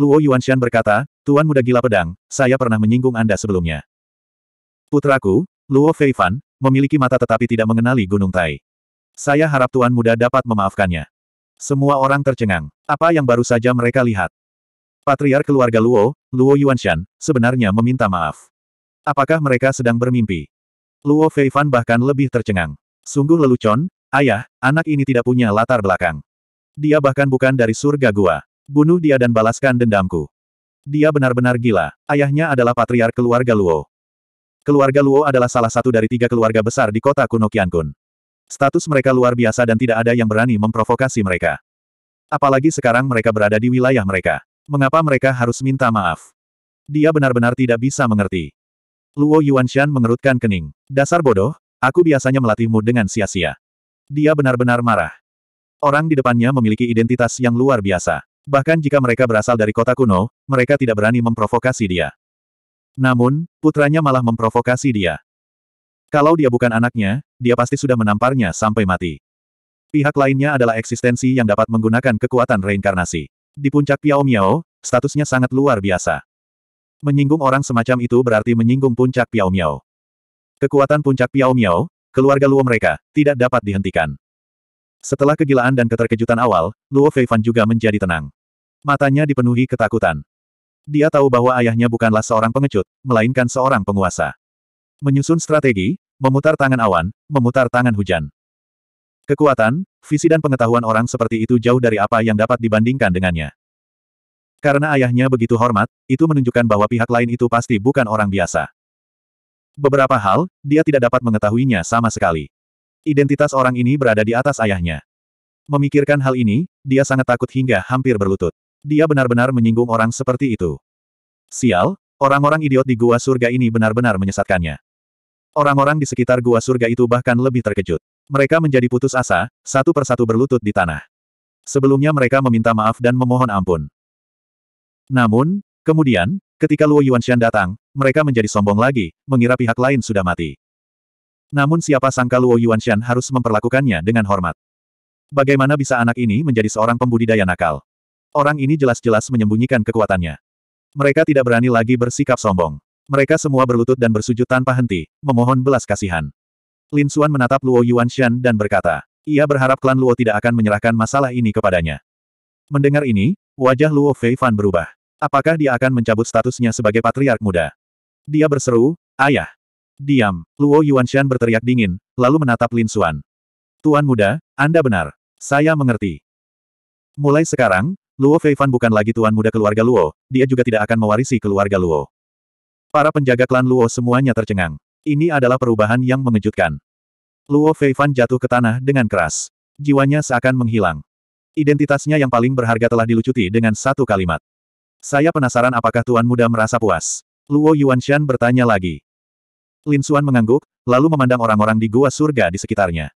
Luo Yuanshan berkata, Tuan Muda Gila Pedang, saya pernah menyinggung Anda sebelumnya. Putraku, Luo Feifan, memiliki mata tetapi tidak mengenali Gunung Tai. Saya harap Tuan Muda dapat memaafkannya. Semua orang tercengang. Apa yang baru saja mereka lihat? Patriar keluarga Luo, Luo Yuanshan, sebenarnya meminta maaf. Apakah mereka sedang bermimpi? Luo Feifan bahkan lebih tercengang. Sungguh lelucon, ayah, anak ini tidak punya latar belakang. Dia bahkan bukan dari surga gua. Bunuh dia dan balaskan dendamku. Dia benar-benar gila. Ayahnya adalah patriar keluarga Luo. Keluarga Luo adalah salah satu dari tiga keluarga besar di kota kuno Qiankun. Status mereka luar biasa dan tidak ada yang berani memprovokasi mereka. Apalagi sekarang mereka berada di wilayah mereka. Mengapa mereka harus minta maaf? Dia benar-benar tidak bisa mengerti. Luo Yuanshan mengerutkan kening. Dasar bodoh, aku biasanya melatihmu dengan sia-sia. Dia benar-benar marah. Orang di depannya memiliki identitas yang luar biasa. Bahkan jika mereka berasal dari kota kuno, mereka tidak berani memprovokasi dia. Namun, putranya malah memprovokasi dia. Kalau dia bukan anaknya, dia pasti sudah menamparnya sampai mati. Pihak lainnya adalah eksistensi yang dapat menggunakan kekuatan reinkarnasi. Di puncak Piao Miao, statusnya sangat luar biasa. Menyinggung orang semacam itu berarti menyinggung puncak Piao Miao. Kekuatan puncak Piao Miao, keluarga Luo mereka, tidak dapat dihentikan. Setelah kegilaan dan keterkejutan awal, Luo Feifan juga menjadi tenang. Matanya dipenuhi ketakutan. Dia tahu bahwa ayahnya bukanlah seorang pengecut, melainkan seorang penguasa. Menyusun strategi, memutar tangan awan, memutar tangan hujan. Kekuatan, visi dan pengetahuan orang seperti itu jauh dari apa yang dapat dibandingkan dengannya. Karena ayahnya begitu hormat, itu menunjukkan bahwa pihak lain itu pasti bukan orang biasa. Beberapa hal, dia tidak dapat mengetahuinya sama sekali. Identitas orang ini berada di atas ayahnya. Memikirkan hal ini, dia sangat takut hingga hampir berlutut. Dia benar-benar menyinggung orang seperti itu. Sial, orang-orang idiot di gua surga ini benar-benar menyesatkannya. Orang-orang di sekitar gua surga itu bahkan lebih terkejut. Mereka menjadi putus asa, satu persatu berlutut di tanah. Sebelumnya mereka meminta maaf dan memohon ampun. Namun, kemudian, ketika Luo Yuanshan datang, mereka menjadi sombong lagi, mengira pihak lain sudah mati. Namun siapa sangka Luo Yuanshan harus memperlakukannya dengan hormat. Bagaimana bisa anak ini menjadi seorang pembudidaya nakal? Orang ini jelas-jelas menyembunyikan kekuatannya. Mereka tidak berani lagi bersikap sombong. Mereka semua berlutut dan bersujud tanpa henti, memohon belas kasihan. Lin Xuan menatap Luo Yuan Yuanshan dan berkata, ia berharap klan Luo tidak akan menyerahkan masalah ini kepadanya. Mendengar ini, wajah Luo Fei Fan berubah. Apakah dia akan mencabut statusnya sebagai patriark muda? Dia berseru, ayah. Diam, Luo Yuanshan berteriak dingin, lalu menatap Lin Xuan. Tuan muda, Anda benar. Saya mengerti. Mulai sekarang, Luo Feifan bukan lagi tuan muda keluarga Luo, dia juga tidak akan mewarisi keluarga Luo. Para penjaga klan Luo semuanya tercengang. Ini adalah perubahan yang mengejutkan. Luo Feifan jatuh ke tanah dengan keras. Jiwanya seakan menghilang. Identitasnya yang paling berharga telah dilucuti dengan satu kalimat. Saya penasaran apakah tuan muda merasa puas. Luo Yuanshan bertanya lagi. Lin Xuan mengangguk, lalu memandang orang-orang di gua surga di sekitarnya.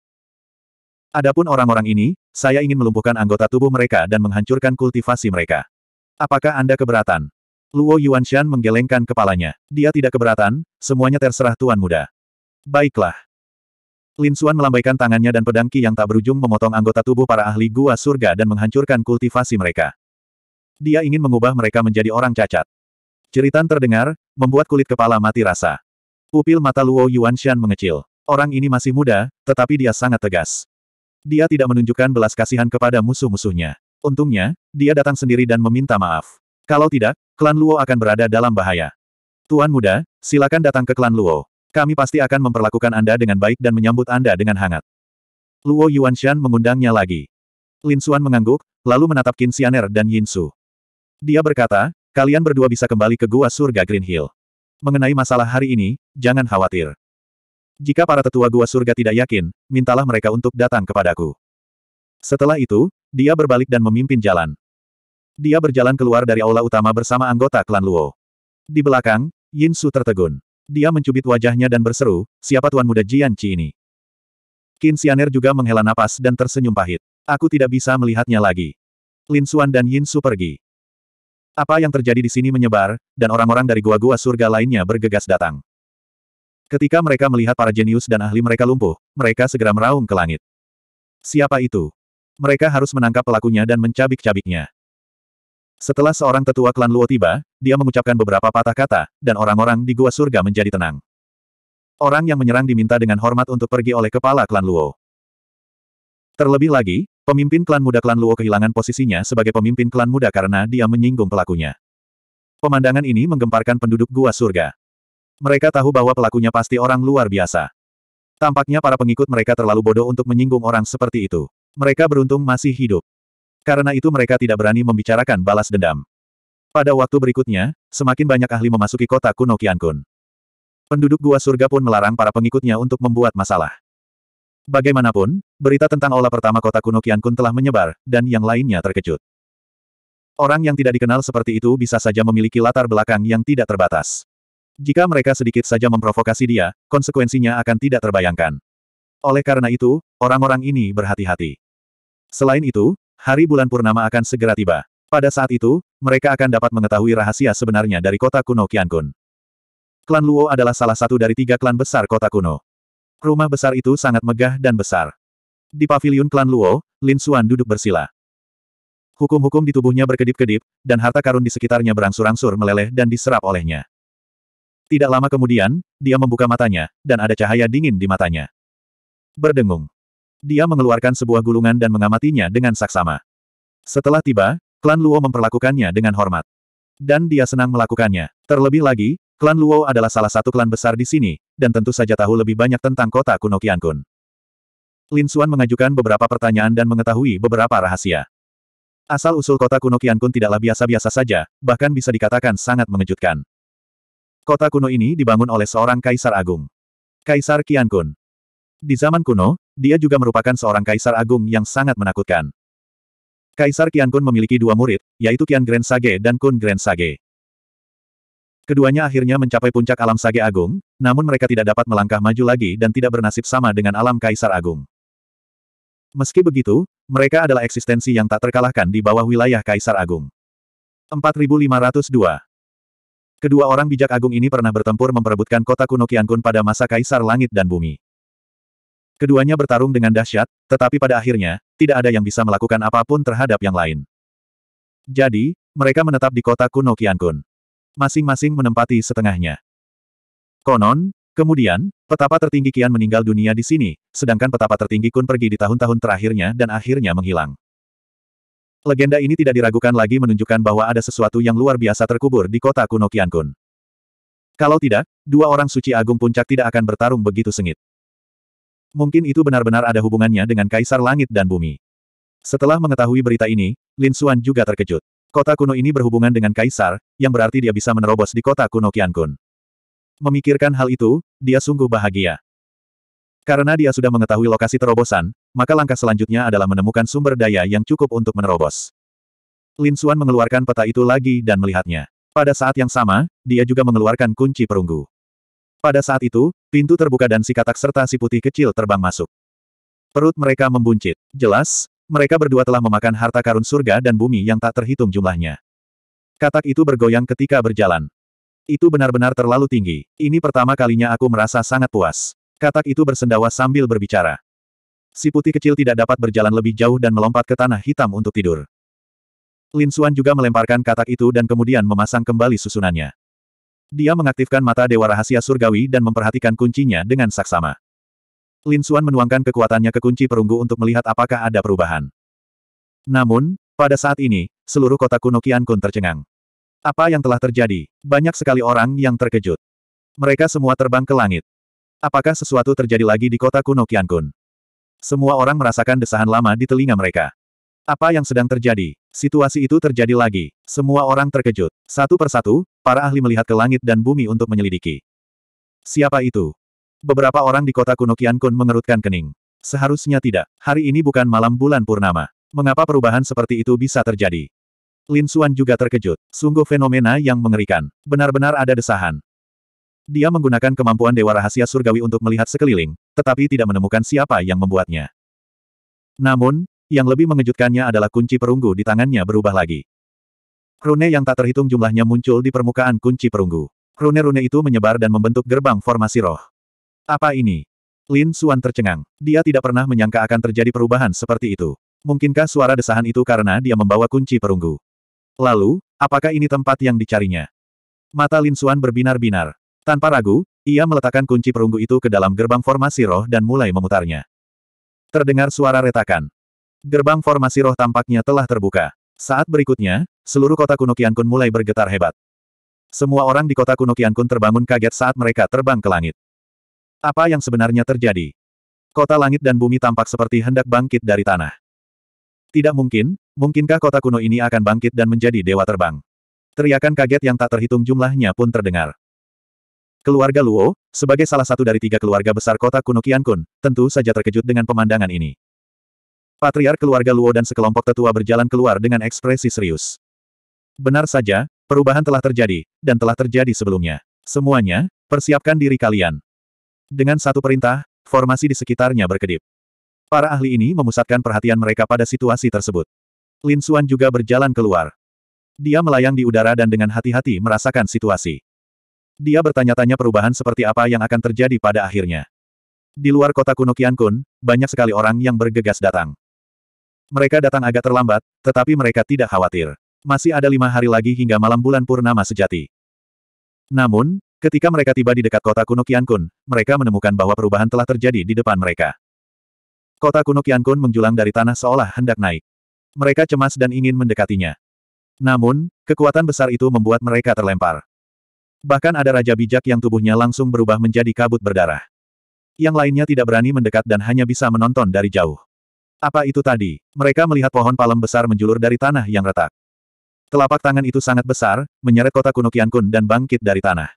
Adapun orang-orang ini, saya ingin melumpuhkan anggota tubuh mereka dan menghancurkan kultivasi mereka. Apakah Anda keberatan? Luo Yuanshan menggelengkan kepalanya. Dia tidak keberatan, semuanya terserah Tuan Muda. Baiklah. Lin Xuan melambaikan tangannya dan pedangki yang tak berujung memotong anggota tubuh para ahli gua surga dan menghancurkan kultivasi mereka. Dia ingin mengubah mereka menjadi orang cacat. Ceritan terdengar, membuat kulit kepala mati rasa. Pupil mata Luo Yuanshan mengecil. Orang ini masih muda, tetapi dia sangat tegas. Dia tidak menunjukkan belas kasihan kepada musuh-musuhnya. Untungnya, dia datang sendiri dan meminta maaf. Kalau tidak, klan Luo akan berada dalam bahaya. Tuan muda, silakan datang ke klan Luo. Kami pasti akan memperlakukan Anda dengan baik dan menyambut Anda dengan hangat. Luo Yuanshan mengundangnya lagi. Lin Xuan mengangguk, lalu menatap Qin Xianer dan Yin Su. Dia berkata, kalian berdua bisa kembali ke gua surga Green Hill. Mengenai masalah hari ini, jangan khawatir. Jika para tetua gua surga tidak yakin, mintalah mereka untuk datang kepadaku. Setelah itu, dia berbalik dan memimpin jalan. Dia berjalan keluar dari aula utama bersama anggota klan Luo. Di belakang, Yin Su tertegun. Dia mencubit wajahnya dan berseru, siapa tuan muda Jian Qi ini? Qin Xianer juga menghela napas dan tersenyum pahit. Aku tidak bisa melihatnya lagi. Lin Xuan dan Yin Su pergi. Apa yang terjadi di sini menyebar, dan orang-orang dari gua-gua surga lainnya bergegas datang. Ketika mereka melihat para jenius dan ahli mereka lumpuh, mereka segera meraung ke langit. Siapa itu? Mereka harus menangkap pelakunya dan mencabik-cabiknya. Setelah seorang tetua klan Luo tiba, dia mengucapkan beberapa patah kata, dan orang-orang di gua surga menjadi tenang. Orang yang menyerang diminta dengan hormat untuk pergi oleh kepala klan Luo. Terlebih lagi, pemimpin klan muda klan Luo kehilangan posisinya sebagai pemimpin klan muda karena dia menyinggung pelakunya. Pemandangan ini menggemparkan penduduk gua surga. Mereka tahu bahwa pelakunya pasti orang luar biasa. Tampaknya para pengikut mereka terlalu bodoh untuk menyinggung orang seperti itu. Mereka beruntung masih hidup. Karena itu mereka tidak berani membicarakan balas dendam. Pada waktu berikutnya, semakin banyak ahli memasuki kota kuno Kiankun. Penduduk gua surga pun melarang para pengikutnya untuk membuat masalah. Bagaimanapun, berita tentang olah pertama kota kuno Kiankun telah menyebar, dan yang lainnya terkejut. Orang yang tidak dikenal seperti itu bisa saja memiliki latar belakang yang tidak terbatas. Jika mereka sedikit saja memprovokasi dia, konsekuensinya akan tidak terbayangkan. Oleh karena itu, orang-orang ini berhati-hati. Selain itu, hari bulan purnama akan segera tiba. Pada saat itu, mereka akan dapat mengetahui rahasia sebenarnya dari kota kuno Qiankun. Klan Luo adalah salah satu dari tiga klan besar kota kuno. Rumah besar itu sangat megah dan besar. Di paviliun klan Luo, Lin Xuan duduk bersila. Hukum-hukum di tubuhnya berkedip-kedip, dan harta karun di sekitarnya berangsur-angsur meleleh dan diserap olehnya. Tidak lama kemudian, dia membuka matanya, dan ada cahaya dingin di matanya. Berdengung. Dia mengeluarkan sebuah gulungan dan mengamatinya dengan saksama. Setelah tiba, klan Luo memperlakukannya dengan hormat. Dan dia senang melakukannya. Terlebih lagi, klan Luo adalah salah satu klan besar di sini, dan tentu saja tahu lebih banyak tentang kota kuno Qiankun. Lin Xuan mengajukan beberapa pertanyaan dan mengetahui beberapa rahasia. Asal-usul kota kuno Qiankun tidaklah biasa-biasa saja, bahkan bisa dikatakan sangat mengejutkan. Kota kuno ini dibangun oleh seorang kaisar agung. Kaisar Kun. Di zaman kuno, dia juga merupakan seorang kaisar agung yang sangat menakutkan. Kaisar Kun memiliki dua murid, yaitu Qian Grand Sage dan Kun Grand Sage. Keduanya akhirnya mencapai puncak alam Sage Agung, namun mereka tidak dapat melangkah maju lagi dan tidak bernasib sama dengan alam Kaisar Agung. Meski begitu, mereka adalah eksistensi yang tak terkalahkan di bawah wilayah Kaisar Agung. 4502 Kedua orang bijak agung ini pernah bertempur memperebutkan kota kuno Kun pada masa Kaisar Langit dan Bumi. Keduanya bertarung dengan dahsyat, tetapi pada akhirnya, tidak ada yang bisa melakukan apapun terhadap yang lain. Jadi, mereka menetap di kota kuno Kun, Masing-masing menempati setengahnya. Konon, kemudian, petapa tertinggi Kian meninggal dunia di sini, sedangkan petapa tertinggi Kun pergi di tahun-tahun terakhirnya dan akhirnya menghilang. Legenda ini tidak diragukan lagi menunjukkan bahwa ada sesuatu yang luar biasa terkubur di kota kuno Qiankun. Kalau tidak, dua orang suci agung puncak tidak akan bertarung begitu sengit. Mungkin itu benar-benar ada hubungannya dengan Kaisar Langit dan Bumi. Setelah mengetahui berita ini, Lin Xuan juga terkejut. Kota kuno ini berhubungan dengan Kaisar, yang berarti dia bisa menerobos di kota kuno Qiankun. Memikirkan hal itu, dia sungguh bahagia. Karena dia sudah mengetahui lokasi terobosan, maka langkah selanjutnya adalah menemukan sumber daya yang cukup untuk menerobos. Lin Xuan mengeluarkan peta itu lagi dan melihatnya. Pada saat yang sama, dia juga mengeluarkan kunci perunggu. Pada saat itu, pintu terbuka dan si katak serta si putih kecil terbang masuk. Perut mereka membuncit. Jelas, mereka berdua telah memakan harta karun surga dan bumi yang tak terhitung jumlahnya. Katak itu bergoyang ketika berjalan. Itu benar-benar terlalu tinggi. Ini pertama kalinya aku merasa sangat puas. Katak itu bersendawa sambil berbicara. Si putih kecil tidak dapat berjalan lebih jauh dan melompat ke tanah hitam untuk tidur. Lin Xuan juga melemparkan katak itu dan kemudian memasang kembali susunannya. Dia mengaktifkan mata Dewa Rahasia Surgawi dan memperhatikan kuncinya dengan saksama. Lin Xuan menuangkan kekuatannya ke kunci perunggu untuk melihat apakah ada perubahan. Namun, pada saat ini, seluruh kota kuno Qiankun Kun tercengang. Apa yang telah terjadi? Banyak sekali orang yang terkejut. Mereka semua terbang ke langit. Apakah sesuatu terjadi lagi di kota kuno Qiankun? Kun? Semua orang merasakan desahan lama di telinga mereka. Apa yang sedang terjadi? Situasi itu terjadi lagi. Semua orang terkejut. Satu persatu, para ahli melihat ke langit dan bumi untuk menyelidiki. Siapa itu? Beberapa orang di kota kuno Qiankun mengerutkan kening. Seharusnya tidak. Hari ini bukan malam bulan purnama. Mengapa perubahan seperti itu bisa terjadi? Lin Xuan juga terkejut. Sungguh fenomena yang mengerikan. Benar-benar ada desahan. Dia menggunakan kemampuan Dewa Rahasia Surgawi untuk melihat sekeliling, tetapi tidak menemukan siapa yang membuatnya. Namun, yang lebih mengejutkannya adalah kunci perunggu di tangannya berubah lagi. Rune yang tak terhitung jumlahnya muncul di permukaan kunci perunggu. Rune-rune itu menyebar dan membentuk gerbang formasi roh. Apa ini? Lin Suan tercengang. Dia tidak pernah menyangka akan terjadi perubahan seperti itu. Mungkinkah suara desahan itu karena dia membawa kunci perunggu? Lalu, apakah ini tempat yang dicarinya? Mata Lin Suan berbinar-binar. Tanpa ragu, ia meletakkan kunci perunggu itu ke dalam gerbang formasi roh dan mulai memutarnya. Terdengar suara retakan. Gerbang formasi roh tampaknya telah terbuka. Saat berikutnya, seluruh kota kuno Kiankun mulai bergetar hebat. Semua orang di kota kuno Kiankun terbangun kaget saat mereka terbang ke langit. Apa yang sebenarnya terjadi? Kota langit dan bumi tampak seperti hendak bangkit dari tanah. Tidak mungkin, mungkinkah kota kuno ini akan bangkit dan menjadi dewa terbang? Teriakan kaget yang tak terhitung jumlahnya pun terdengar. Keluarga Luo, sebagai salah satu dari tiga keluarga besar kota kuno Qiankun, tentu saja terkejut dengan pemandangan ini. patriar keluarga Luo dan sekelompok tetua berjalan keluar dengan ekspresi serius. Benar saja, perubahan telah terjadi, dan telah terjadi sebelumnya. Semuanya, persiapkan diri kalian. Dengan satu perintah, formasi di sekitarnya berkedip. Para ahli ini memusatkan perhatian mereka pada situasi tersebut. Lin Suan juga berjalan keluar. Dia melayang di udara dan dengan hati-hati merasakan situasi. Dia bertanya-tanya perubahan seperti apa yang akan terjadi pada akhirnya. Di luar kota kuno Kun, banyak sekali orang yang bergegas datang. Mereka datang agak terlambat, tetapi mereka tidak khawatir. Masih ada lima hari lagi hingga malam bulan purnama sejati. Namun, ketika mereka tiba di dekat kota kuno Kun, mereka menemukan bahwa perubahan telah terjadi di depan mereka. Kota kuno Kun menjulang dari tanah seolah hendak naik. Mereka cemas dan ingin mendekatinya. Namun, kekuatan besar itu membuat mereka terlempar. Bahkan ada raja bijak yang tubuhnya langsung berubah menjadi kabut berdarah. Yang lainnya tidak berani mendekat dan hanya bisa menonton dari jauh. Apa itu tadi? Mereka melihat pohon palem besar menjulur dari tanah yang retak. Telapak tangan itu sangat besar, menyeret kota kuno Kiankun dan bangkit dari tanah.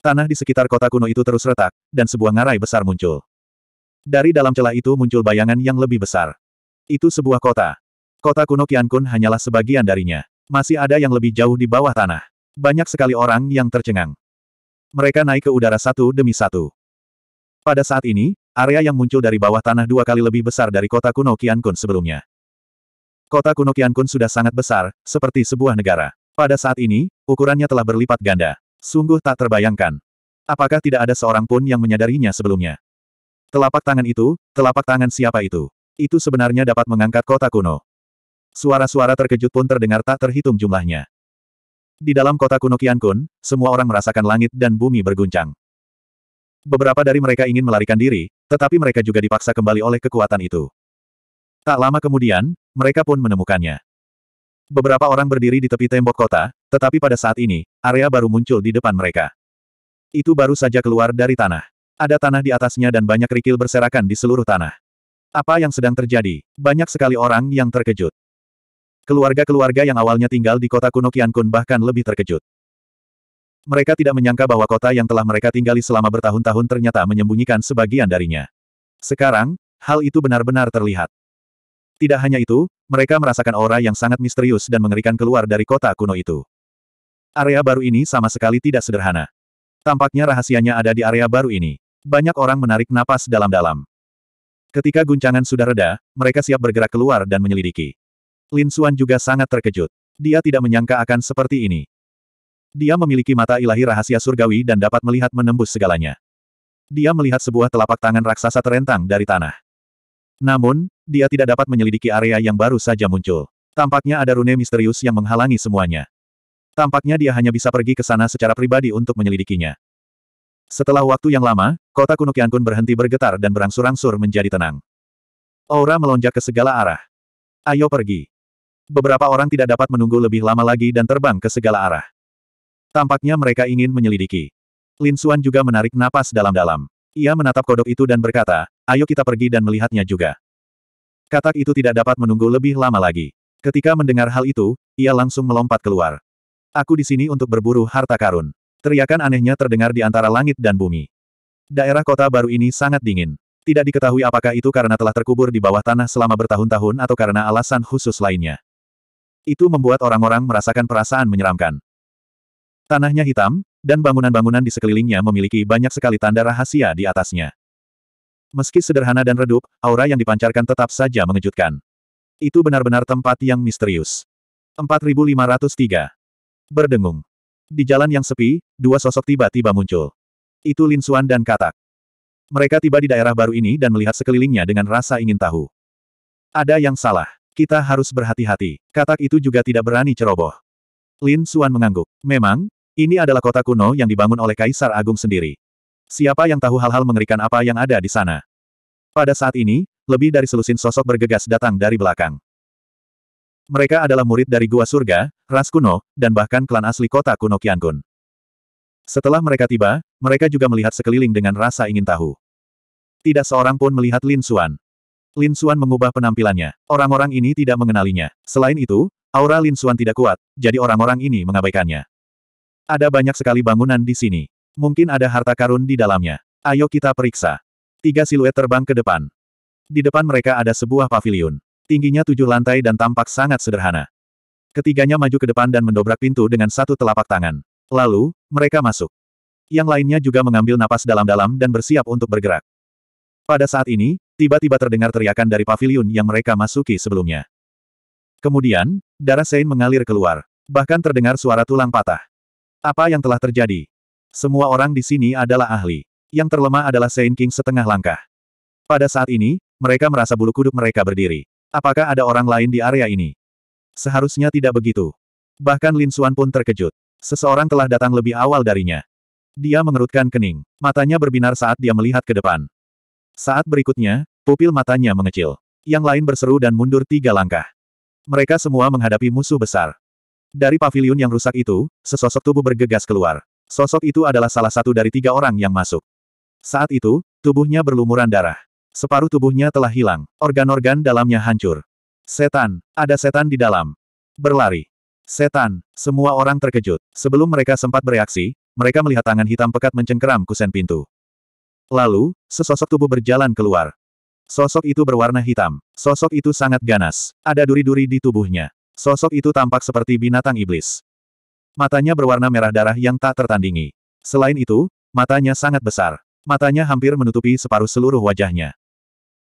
Tanah di sekitar kota kuno itu terus retak, dan sebuah ngarai besar muncul. Dari dalam celah itu muncul bayangan yang lebih besar. Itu sebuah kota. Kota kuno Kiankun hanyalah sebagian darinya. Masih ada yang lebih jauh di bawah tanah. Banyak sekali orang yang tercengang. Mereka naik ke udara satu demi satu. Pada saat ini, area yang muncul dari bawah tanah dua kali lebih besar dari kota kuno Qiankun sebelumnya. Kota kuno Qiankun sudah sangat besar, seperti sebuah negara. Pada saat ini, ukurannya telah berlipat ganda. Sungguh tak terbayangkan. Apakah tidak ada seorang pun yang menyadarinya sebelumnya? Telapak tangan itu, telapak tangan siapa itu? Itu sebenarnya dapat mengangkat kota kuno. Suara-suara terkejut pun terdengar tak terhitung jumlahnya. Di dalam kota kuno Kun, semua orang merasakan langit dan bumi berguncang. Beberapa dari mereka ingin melarikan diri, tetapi mereka juga dipaksa kembali oleh kekuatan itu. Tak lama kemudian, mereka pun menemukannya. Beberapa orang berdiri di tepi tembok kota, tetapi pada saat ini, area baru muncul di depan mereka. Itu baru saja keluar dari tanah. Ada tanah di atasnya dan banyak kerikil berserakan di seluruh tanah. Apa yang sedang terjadi? Banyak sekali orang yang terkejut. Keluarga-keluarga yang awalnya tinggal di kota kuno Qiankun bahkan lebih terkejut. Mereka tidak menyangka bahwa kota yang telah mereka tinggali selama bertahun-tahun ternyata menyembunyikan sebagian darinya. Sekarang, hal itu benar-benar terlihat. Tidak hanya itu, mereka merasakan aura yang sangat misterius dan mengerikan keluar dari kota kuno itu. Area baru ini sama sekali tidak sederhana. Tampaknya rahasianya ada di area baru ini. Banyak orang menarik napas dalam-dalam. Ketika guncangan sudah reda, mereka siap bergerak keluar dan menyelidiki. Lin Xuan juga sangat terkejut. Dia tidak menyangka akan seperti ini. Dia memiliki mata ilahi rahasia surgawi dan dapat melihat menembus segalanya. Dia melihat sebuah telapak tangan raksasa terentang dari tanah. Namun, dia tidak dapat menyelidiki area yang baru saja muncul. Tampaknya ada rune misterius yang menghalangi semuanya. Tampaknya dia hanya bisa pergi ke sana secara pribadi untuk menyelidikinya. Setelah waktu yang lama, kota Kunokiankun berhenti bergetar dan berangsur-angsur menjadi tenang. Aura melonjak ke segala arah. Ayo pergi. Beberapa orang tidak dapat menunggu lebih lama lagi dan terbang ke segala arah. Tampaknya mereka ingin menyelidiki. Lin Suan juga menarik napas dalam-dalam. Ia menatap kodok itu dan berkata, ayo kita pergi dan melihatnya juga. Katak itu tidak dapat menunggu lebih lama lagi. Ketika mendengar hal itu, ia langsung melompat keluar. Aku di sini untuk berburu harta karun. Teriakan anehnya terdengar di antara langit dan bumi. Daerah kota baru ini sangat dingin. Tidak diketahui apakah itu karena telah terkubur di bawah tanah selama bertahun-tahun atau karena alasan khusus lainnya. Itu membuat orang-orang merasakan perasaan menyeramkan. Tanahnya hitam, dan bangunan-bangunan di sekelilingnya memiliki banyak sekali tanda rahasia di atasnya. Meski sederhana dan redup, aura yang dipancarkan tetap saja mengejutkan. Itu benar-benar tempat yang misterius. 4503. Berdengung. Di jalan yang sepi, dua sosok tiba-tiba muncul. Itu Lin Suan dan Katak. Mereka tiba di daerah baru ini dan melihat sekelilingnya dengan rasa ingin tahu. Ada yang salah. Kita harus berhati-hati. Katak itu juga tidak berani ceroboh. Lin Suan mengangguk. Memang, ini adalah kota kuno yang dibangun oleh Kaisar Agung sendiri. Siapa yang tahu hal-hal mengerikan apa yang ada di sana? Pada saat ini, lebih dari selusin sosok bergegas datang dari belakang. Mereka adalah murid dari Gua Surga, ras kuno, dan bahkan klan asli kota kuno Qiangun. Setelah mereka tiba, mereka juga melihat sekeliling dengan rasa ingin tahu. Tidak seorang pun melihat Lin Suan. Lin Xuan mengubah penampilannya. Orang-orang ini tidak mengenalinya. Selain itu, aura Lin Xuan tidak kuat, jadi orang-orang ini mengabaikannya. Ada banyak sekali bangunan di sini. Mungkin ada harta karun di dalamnya. Ayo kita periksa. Tiga siluet terbang ke depan. Di depan mereka ada sebuah pavilion. Tingginya tujuh lantai dan tampak sangat sederhana. Ketiganya maju ke depan dan mendobrak pintu dengan satu telapak tangan. Lalu, mereka masuk. Yang lainnya juga mengambil napas dalam-dalam dan bersiap untuk bergerak. Pada saat ini, tiba-tiba terdengar teriakan dari pavilion yang mereka masuki sebelumnya. Kemudian, darah Sein mengalir keluar. Bahkan terdengar suara tulang patah. Apa yang telah terjadi? Semua orang di sini adalah ahli. Yang terlemah adalah Sein King setengah langkah. Pada saat ini, mereka merasa bulu kuduk mereka berdiri. Apakah ada orang lain di area ini? Seharusnya tidak begitu. Bahkan Lin Suan pun terkejut. Seseorang telah datang lebih awal darinya. Dia mengerutkan kening. Matanya berbinar saat dia melihat ke depan. Saat berikutnya, pupil matanya mengecil. Yang lain berseru dan mundur tiga langkah. Mereka semua menghadapi musuh besar. Dari pavilion yang rusak itu, sesosok tubuh bergegas keluar. Sosok itu adalah salah satu dari tiga orang yang masuk. Saat itu, tubuhnya berlumuran darah. Separuh tubuhnya telah hilang, organ-organ dalamnya hancur. Setan, ada setan di dalam. Berlari. Setan, semua orang terkejut. Sebelum mereka sempat bereaksi, mereka melihat tangan hitam pekat mencengkeram kusen pintu. Lalu, sesosok tubuh berjalan keluar. Sosok itu berwarna hitam. Sosok itu sangat ganas. Ada duri-duri di tubuhnya. Sosok itu tampak seperti binatang iblis. Matanya berwarna merah darah yang tak tertandingi. Selain itu, matanya sangat besar. Matanya hampir menutupi separuh seluruh wajahnya.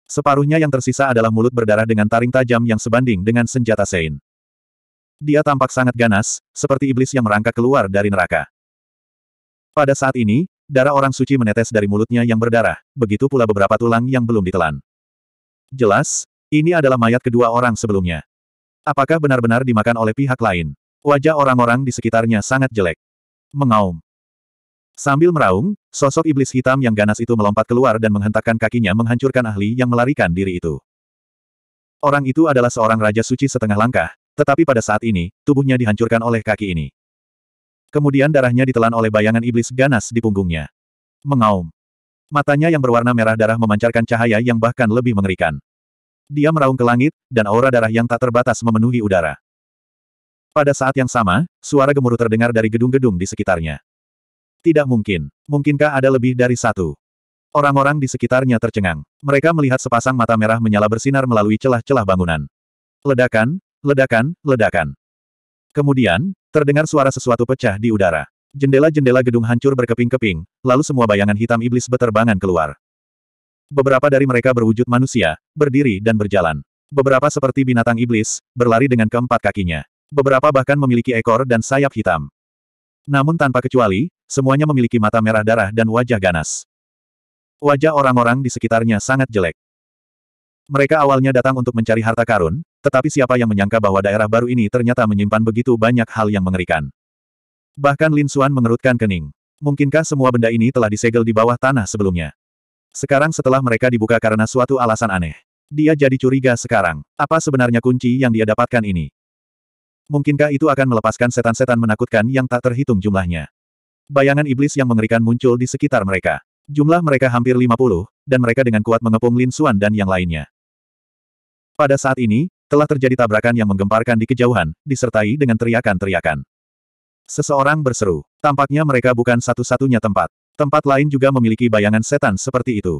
Separuhnya yang tersisa adalah mulut berdarah dengan taring tajam yang sebanding dengan senjata Sein. Dia tampak sangat ganas, seperti iblis yang merangkak keluar dari neraka. Pada saat ini, Darah orang suci menetes dari mulutnya yang berdarah, begitu pula beberapa tulang yang belum ditelan. Jelas, ini adalah mayat kedua orang sebelumnya. Apakah benar-benar dimakan oleh pihak lain? Wajah orang-orang di sekitarnya sangat jelek. Mengaum. Sambil meraung, sosok iblis hitam yang ganas itu melompat keluar dan menghentakkan kakinya menghancurkan ahli yang melarikan diri itu. Orang itu adalah seorang raja suci setengah langkah, tetapi pada saat ini, tubuhnya dihancurkan oleh kaki ini. Kemudian darahnya ditelan oleh bayangan iblis ganas di punggungnya. Mengaum. Matanya yang berwarna merah darah memancarkan cahaya yang bahkan lebih mengerikan. Dia meraung ke langit, dan aura darah yang tak terbatas memenuhi udara. Pada saat yang sama, suara gemuruh terdengar dari gedung-gedung di sekitarnya. Tidak mungkin. Mungkinkah ada lebih dari satu? Orang-orang di sekitarnya tercengang. Mereka melihat sepasang mata merah menyala bersinar melalui celah-celah bangunan. Ledakan, ledakan, ledakan. Kemudian, Terdengar suara sesuatu pecah di udara. Jendela-jendela gedung hancur berkeping-keping, lalu semua bayangan hitam iblis beterbangan keluar. Beberapa dari mereka berwujud manusia, berdiri dan berjalan. Beberapa seperti binatang iblis, berlari dengan keempat kakinya. Beberapa bahkan memiliki ekor dan sayap hitam. Namun tanpa kecuali, semuanya memiliki mata merah darah dan wajah ganas. Wajah orang-orang di sekitarnya sangat jelek. Mereka awalnya datang untuk mencari harta karun, tetapi siapa yang menyangka bahwa daerah baru ini ternyata menyimpan begitu banyak hal yang mengerikan. Bahkan Lin Xuan mengerutkan kening. Mungkinkah semua benda ini telah disegel di bawah tanah sebelumnya? Sekarang setelah mereka dibuka karena suatu alasan aneh. Dia jadi curiga sekarang. Apa sebenarnya kunci yang dia dapatkan ini? Mungkinkah itu akan melepaskan setan-setan menakutkan yang tak terhitung jumlahnya? Bayangan iblis yang mengerikan muncul di sekitar mereka. Jumlah mereka hampir 50, dan mereka dengan kuat mengepung Lin Xuan dan yang lainnya. Pada saat ini, telah terjadi tabrakan yang menggemparkan di kejauhan, disertai dengan teriakan-teriakan. Seseorang berseru. Tampaknya mereka bukan satu-satunya tempat. Tempat lain juga memiliki bayangan setan seperti itu.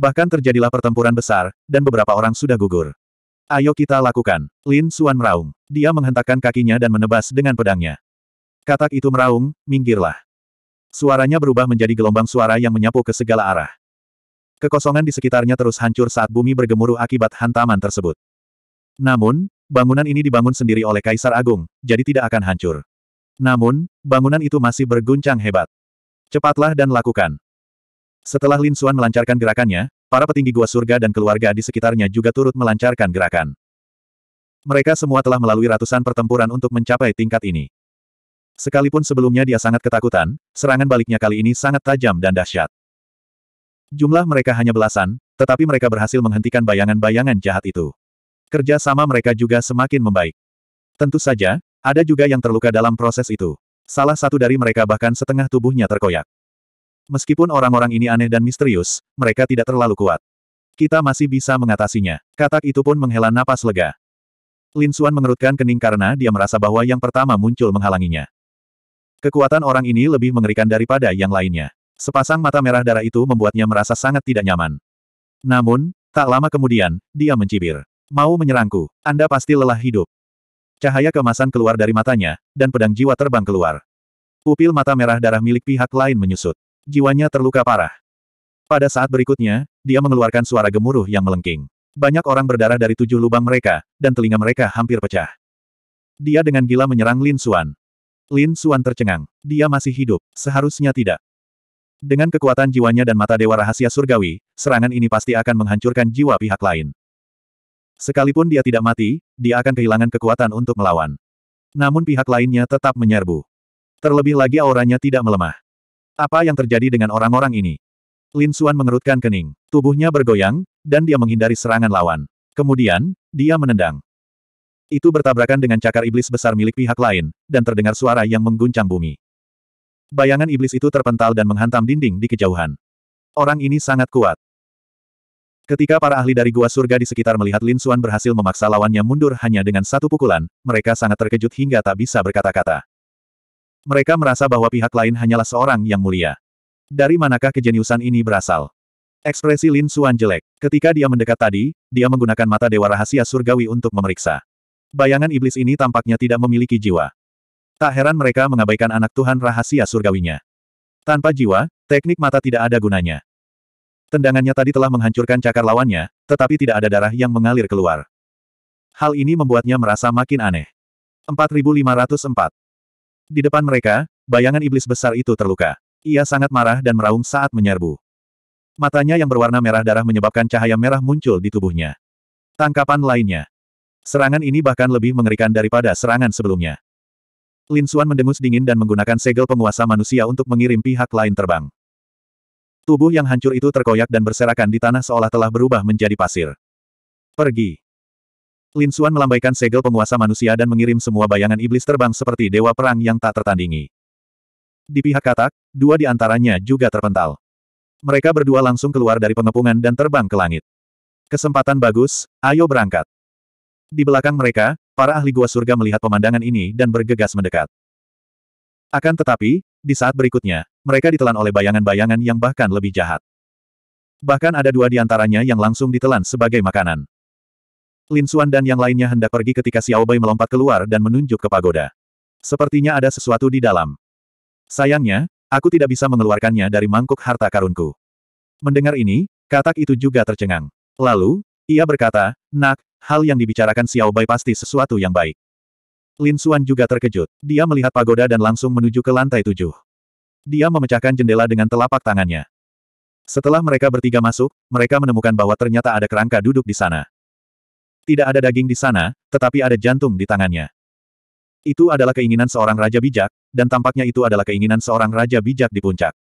Bahkan terjadilah pertempuran besar, dan beberapa orang sudah gugur. Ayo kita lakukan. Lin Suan meraung. Dia menghentakkan kakinya dan menebas dengan pedangnya. Katak itu meraung, minggirlah. Suaranya berubah menjadi gelombang suara yang menyapu ke segala arah. Kekosongan di sekitarnya terus hancur saat bumi bergemuruh akibat hantaman tersebut. Namun, bangunan ini dibangun sendiri oleh Kaisar Agung, jadi tidak akan hancur. Namun, bangunan itu masih berguncang hebat. Cepatlah dan lakukan. Setelah Lin Xuan melancarkan gerakannya, para petinggi gua surga dan keluarga di sekitarnya juga turut melancarkan gerakan. Mereka semua telah melalui ratusan pertempuran untuk mencapai tingkat ini. Sekalipun sebelumnya dia sangat ketakutan, serangan baliknya kali ini sangat tajam dan dahsyat. Jumlah mereka hanya belasan, tetapi mereka berhasil menghentikan bayangan-bayangan jahat itu. Kerja sama mereka juga semakin membaik. Tentu saja, ada juga yang terluka dalam proses itu. Salah satu dari mereka bahkan setengah tubuhnya terkoyak. Meskipun orang-orang ini aneh dan misterius, mereka tidak terlalu kuat. Kita masih bisa mengatasinya. Katak itu pun menghela napas lega. Lin Xuan mengerutkan kening karena dia merasa bahwa yang pertama muncul menghalanginya. Kekuatan orang ini lebih mengerikan daripada yang lainnya. Sepasang mata merah darah itu membuatnya merasa sangat tidak nyaman. Namun, tak lama kemudian, dia mencibir. Mau menyerangku. Anda pasti lelah hidup. Cahaya kemasan keluar dari matanya, dan pedang jiwa terbang keluar. Pupil mata merah darah milik pihak lain menyusut. Jiwanya terluka parah. Pada saat berikutnya, dia mengeluarkan suara gemuruh yang melengking. Banyak orang berdarah dari tujuh lubang mereka, dan telinga mereka hampir pecah. Dia dengan gila menyerang Lin Suan. Lin Suan tercengang. Dia masih hidup, seharusnya tidak. Dengan kekuatan jiwanya dan mata dewa rahasia surgawi, serangan ini pasti akan menghancurkan jiwa pihak lain. Sekalipun dia tidak mati, dia akan kehilangan kekuatan untuk melawan. Namun pihak lainnya tetap menyerbu. Terlebih lagi auranya tidak melemah. Apa yang terjadi dengan orang-orang ini? Lin Suan mengerutkan kening. Tubuhnya bergoyang, dan dia menghindari serangan lawan. Kemudian, dia menendang. Itu bertabrakan dengan cakar iblis besar milik pihak lain, dan terdengar suara yang mengguncang bumi. Bayangan iblis itu terpental dan menghantam dinding di kejauhan. Orang ini sangat kuat. Ketika para ahli dari gua surga di sekitar melihat Lin Suan berhasil memaksa lawannya mundur hanya dengan satu pukulan, mereka sangat terkejut hingga tak bisa berkata-kata. Mereka merasa bahwa pihak lain hanyalah seorang yang mulia. Dari manakah kejeniusan ini berasal? Ekspresi Lin Suan jelek. Ketika dia mendekat tadi, dia menggunakan mata dewa rahasia surgawi untuk memeriksa. Bayangan iblis ini tampaknya tidak memiliki jiwa. Tak heran mereka mengabaikan anak Tuhan rahasia surgawinya. Tanpa jiwa, teknik mata tidak ada gunanya. Tendangannya tadi telah menghancurkan cakar lawannya, tetapi tidak ada darah yang mengalir keluar. Hal ini membuatnya merasa makin aneh. 4504 Di depan mereka, bayangan iblis besar itu terluka. Ia sangat marah dan meraung saat menyerbu. Matanya yang berwarna merah darah menyebabkan cahaya merah muncul di tubuhnya. Tangkapan lainnya. Serangan ini bahkan lebih mengerikan daripada serangan sebelumnya. Lin Suan mendengus dingin dan menggunakan segel penguasa manusia untuk mengirim pihak lain terbang. Tubuh yang hancur itu terkoyak dan berserakan di tanah seolah telah berubah menjadi pasir. Pergi. Lin Xuan melambaikan segel penguasa manusia dan mengirim semua bayangan iblis terbang seperti dewa perang yang tak tertandingi. Di pihak katak, dua di antaranya juga terpental. Mereka berdua langsung keluar dari pengepungan dan terbang ke langit. Kesempatan bagus, ayo berangkat. Di belakang mereka, para ahli gua surga melihat pemandangan ini dan bergegas mendekat. Akan tetapi, di saat berikutnya, mereka ditelan oleh bayangan-bayangan yang bahkan lebih jahat. Bahkan ada dua di antaranya yang langsung ditelan sebagai makanan. Lin Xuan dan yang lainnya hendak pergi ketika Xiao Bai melompat keluar dan menunjuk ke pagoda. Sepertinya ada sesuatu di dalam. Sayangnya, aku tidak bisa mengeluarkannya dari mangkuk harta karunku. Mendengar ini, katak itu juga tercengang. Lalu, ia berkata, Nak, hal yang dibicarakan Xiao Bai pasti sesuatu yang baik. Lin Xuan juga terkejut. Dia melihat pagoda dan langsung menuju ke lantai tujuh. Dia memecahkan jendela dengan telapak tangannya. Setelah mereka bertiga masuk, mereka menemukan bahwa ternyata ada kerangka duduk di sana. Tidak ada daging di sana, tetapi ada jantung di tangannya. Itu adalah keinginan seorang raja bijak, dan tampaknya itu adalah keinginan seorang raja bijak di puncak.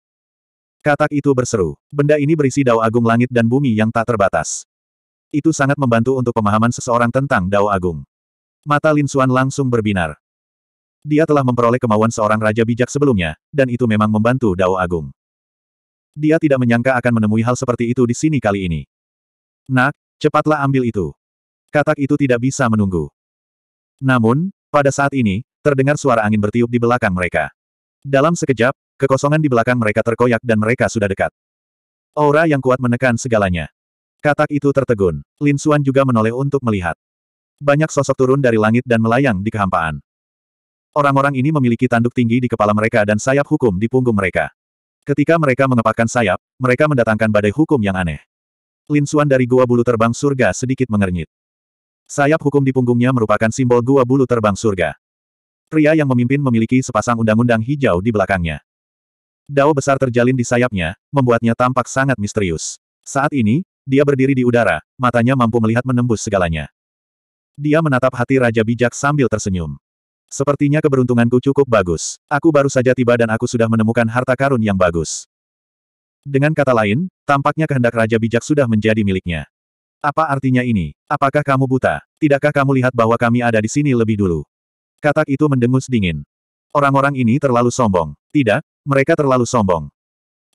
Katak itu berseru, benda ini berisi dao agung langit dan bumi yang tak terbatas. Itu sangat membantu untuk pemahaman seseorang tentang dao agung. Mata Lin Xuan langsung berbinar. Dia telah memperoleh kemauan seorang raja bijak sebelumnya, dan itu memang membantu Dao Agung. Dia tidak menyangka akan menemui hal seperti itu di sini kali ini. Nak, cepatlah ambil itu. Katak itu tidak bisa menunggu. Namun, pada saat ini, terdengar suara angin bertiup di belakang mereka. Dalam sekejap, kekosongan di belakang mereka terkoyak dan mereka sudah dekat. Aura yang kuat menekan segalanya. Katak itu tertegun. Lin Xuan juga menoleh untuk melihat. Banyak sosok turun dari langit dan melayang di kehampaan. Orang-orang ini memiliki tanduk tinggi di kepala mereka dan sayap hukum di punggung mereka. Ketika mereka mengepakkan sayap, mereka mendatangkan badai hukum yang aneh. Lin Suan dari Gua Bulu Terbang Surga sedikit mengernyit. Sayap hukum di punggungnya merupakan simbol Gua Bulu Terbang Surga. Pria yang memimpin memiliki sepasang undang-undang hijau di belakangnya. Dao besar terjalin di sayapnya, membuatnya tampak sangat misterius. Saat ini, dia berdiri di udara, matanya mampu melihat menembus segalanya. Dia menatap hati Raja Bijak sambil tersenyum. Sepertinya keberuntunganku cukup bagus. Aku baru saja tiba dan aku sudah menemukan harta karun yang bagus. Dengan kata lain, tampaknya kehendak Raja Bijak sudah menjadi miliknya. Apa artinya ini? Apakah kamu buta? Tidakkah kamu lihat bahwa kami ada di sini lebih dulu? Katak itu mendengus dingin. Orang-orang ini terlalu sombong. Tidak, mereka terlalu sombong.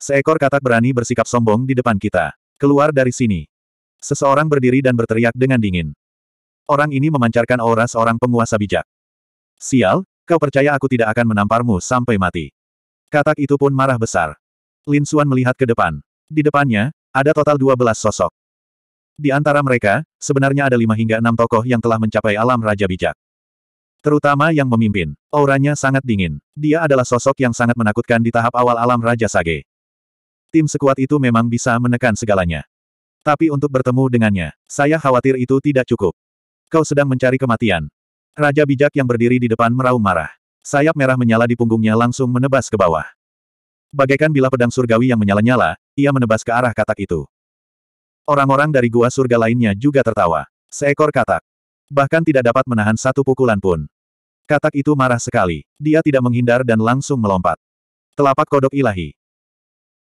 Seekor katak berani bersikap sombong di depan kita. Keluar dari sini. Seseorang berdiri dan berteriak dengan dingin. Orang ini memancarkan aura seorang penguasa bijak. Sial, kau percaya aku tidak akan menamparmu sampai mati. Katak itu pun marah besar. Lin Xuan melihat ke depan. Di depannya, ada total 12 sosok. Di antara mereka, sebenarnya ada lima hingga enam tokoh yang telah mencapai alam Raja Bijak. Terutama yang memimpin, auranya sangat dingin. Dia adalah sosok yang sangat menakutkan di tahap awal alam Raja Sage. Tim sekuat itu memang bisa menekan segalanya. Tapi untuk bertemu dengannya, saya khawatir itu tidak cukup kau sedang mencari kematian. Raja bijak yang berdiri di depan meraung marah. Sayap merah menyala di punggungnya langsung menebas ke bawah. Bagaikan bila pedang surgawi yang menyala-nyala, ia menebas ke arah katak itu. Orang-orang dari gua surga lainnya juga tertawa. Seekor katak. Bahkan tidak dapat menahan satu pukulan pun. Katak itu marah sekali. Dia tidak menghindar dan langsung melompat. Telapak kodok ilahi.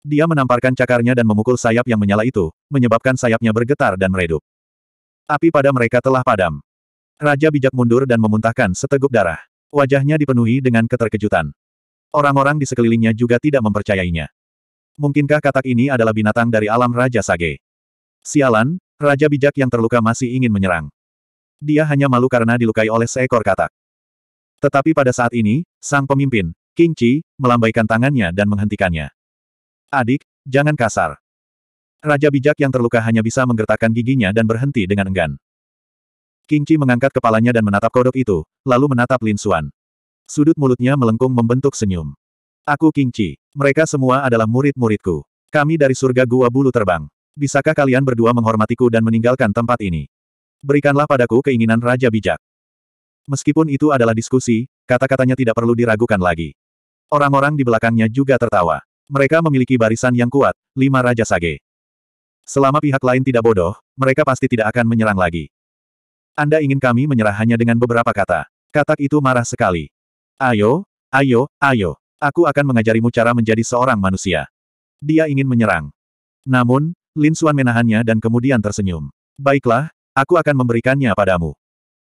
Dia menamparkan cakarnya dan memukul sayap yang menyala itu, menyebabkan sayapnya bergetar dan meredup. Api pada mereka telah padam. Raja bijak mundur dan memuntahkan seteguk darah. Wajahnya dipenuhi dengan keterkejutan. Orang-orang di sekelilingnya juga tidak mempercayainya. Mungkinkah katak ini adalah binatang dari alam Raja Sage? Sialan, Raja bijak yang terluka masih ingin menyerang. Dia hanya malu karena dilukai oleh seekor katak. Tetapi pada saat ini, sang pemimpin, King Chi, melambaikan tangannya dan menghentikannya. Adik, jangan kasar. Raja bijak yang terluka hanya bisa menggertakkan giginya dan berhenti dengan enggan. King Chi mengangkat kepalanya dan menatap kodok itu, lalu menatap Lin Xuan. Sudut mulutnya melengkung membentuk senyum. Aku King Chi. Mereka semua adalah murid-muridku. Kami dari surga gua bulu terbang. Bisakah kalian berdua menghormatiku dan meninggalkan tempat ini? Berikanlah padaku keinginan Raja Bijak. Meskipun itu adalah diskusi, kata-katanya tidak perlu diragukan lagi. Orang-orang di belakangnya juga tertawa. Mereka memiliki barisan yang kuat, lima Raja Sage. Selama pihak lain tidak bodoh, mereka pasti tidak akan menyerang lagi. Anda ingin kami menyerah hanya dengan beberapa kata. Katak itu marah sekali. Ayo, ayo, ayo. Aku akan mengajarimu cara menjadi seorang manusia. Dia ingin menyerang. Namun, Lin Suan menahannya dan kemudian tersenyum. Baiklah, aku akan memberikannya padamu.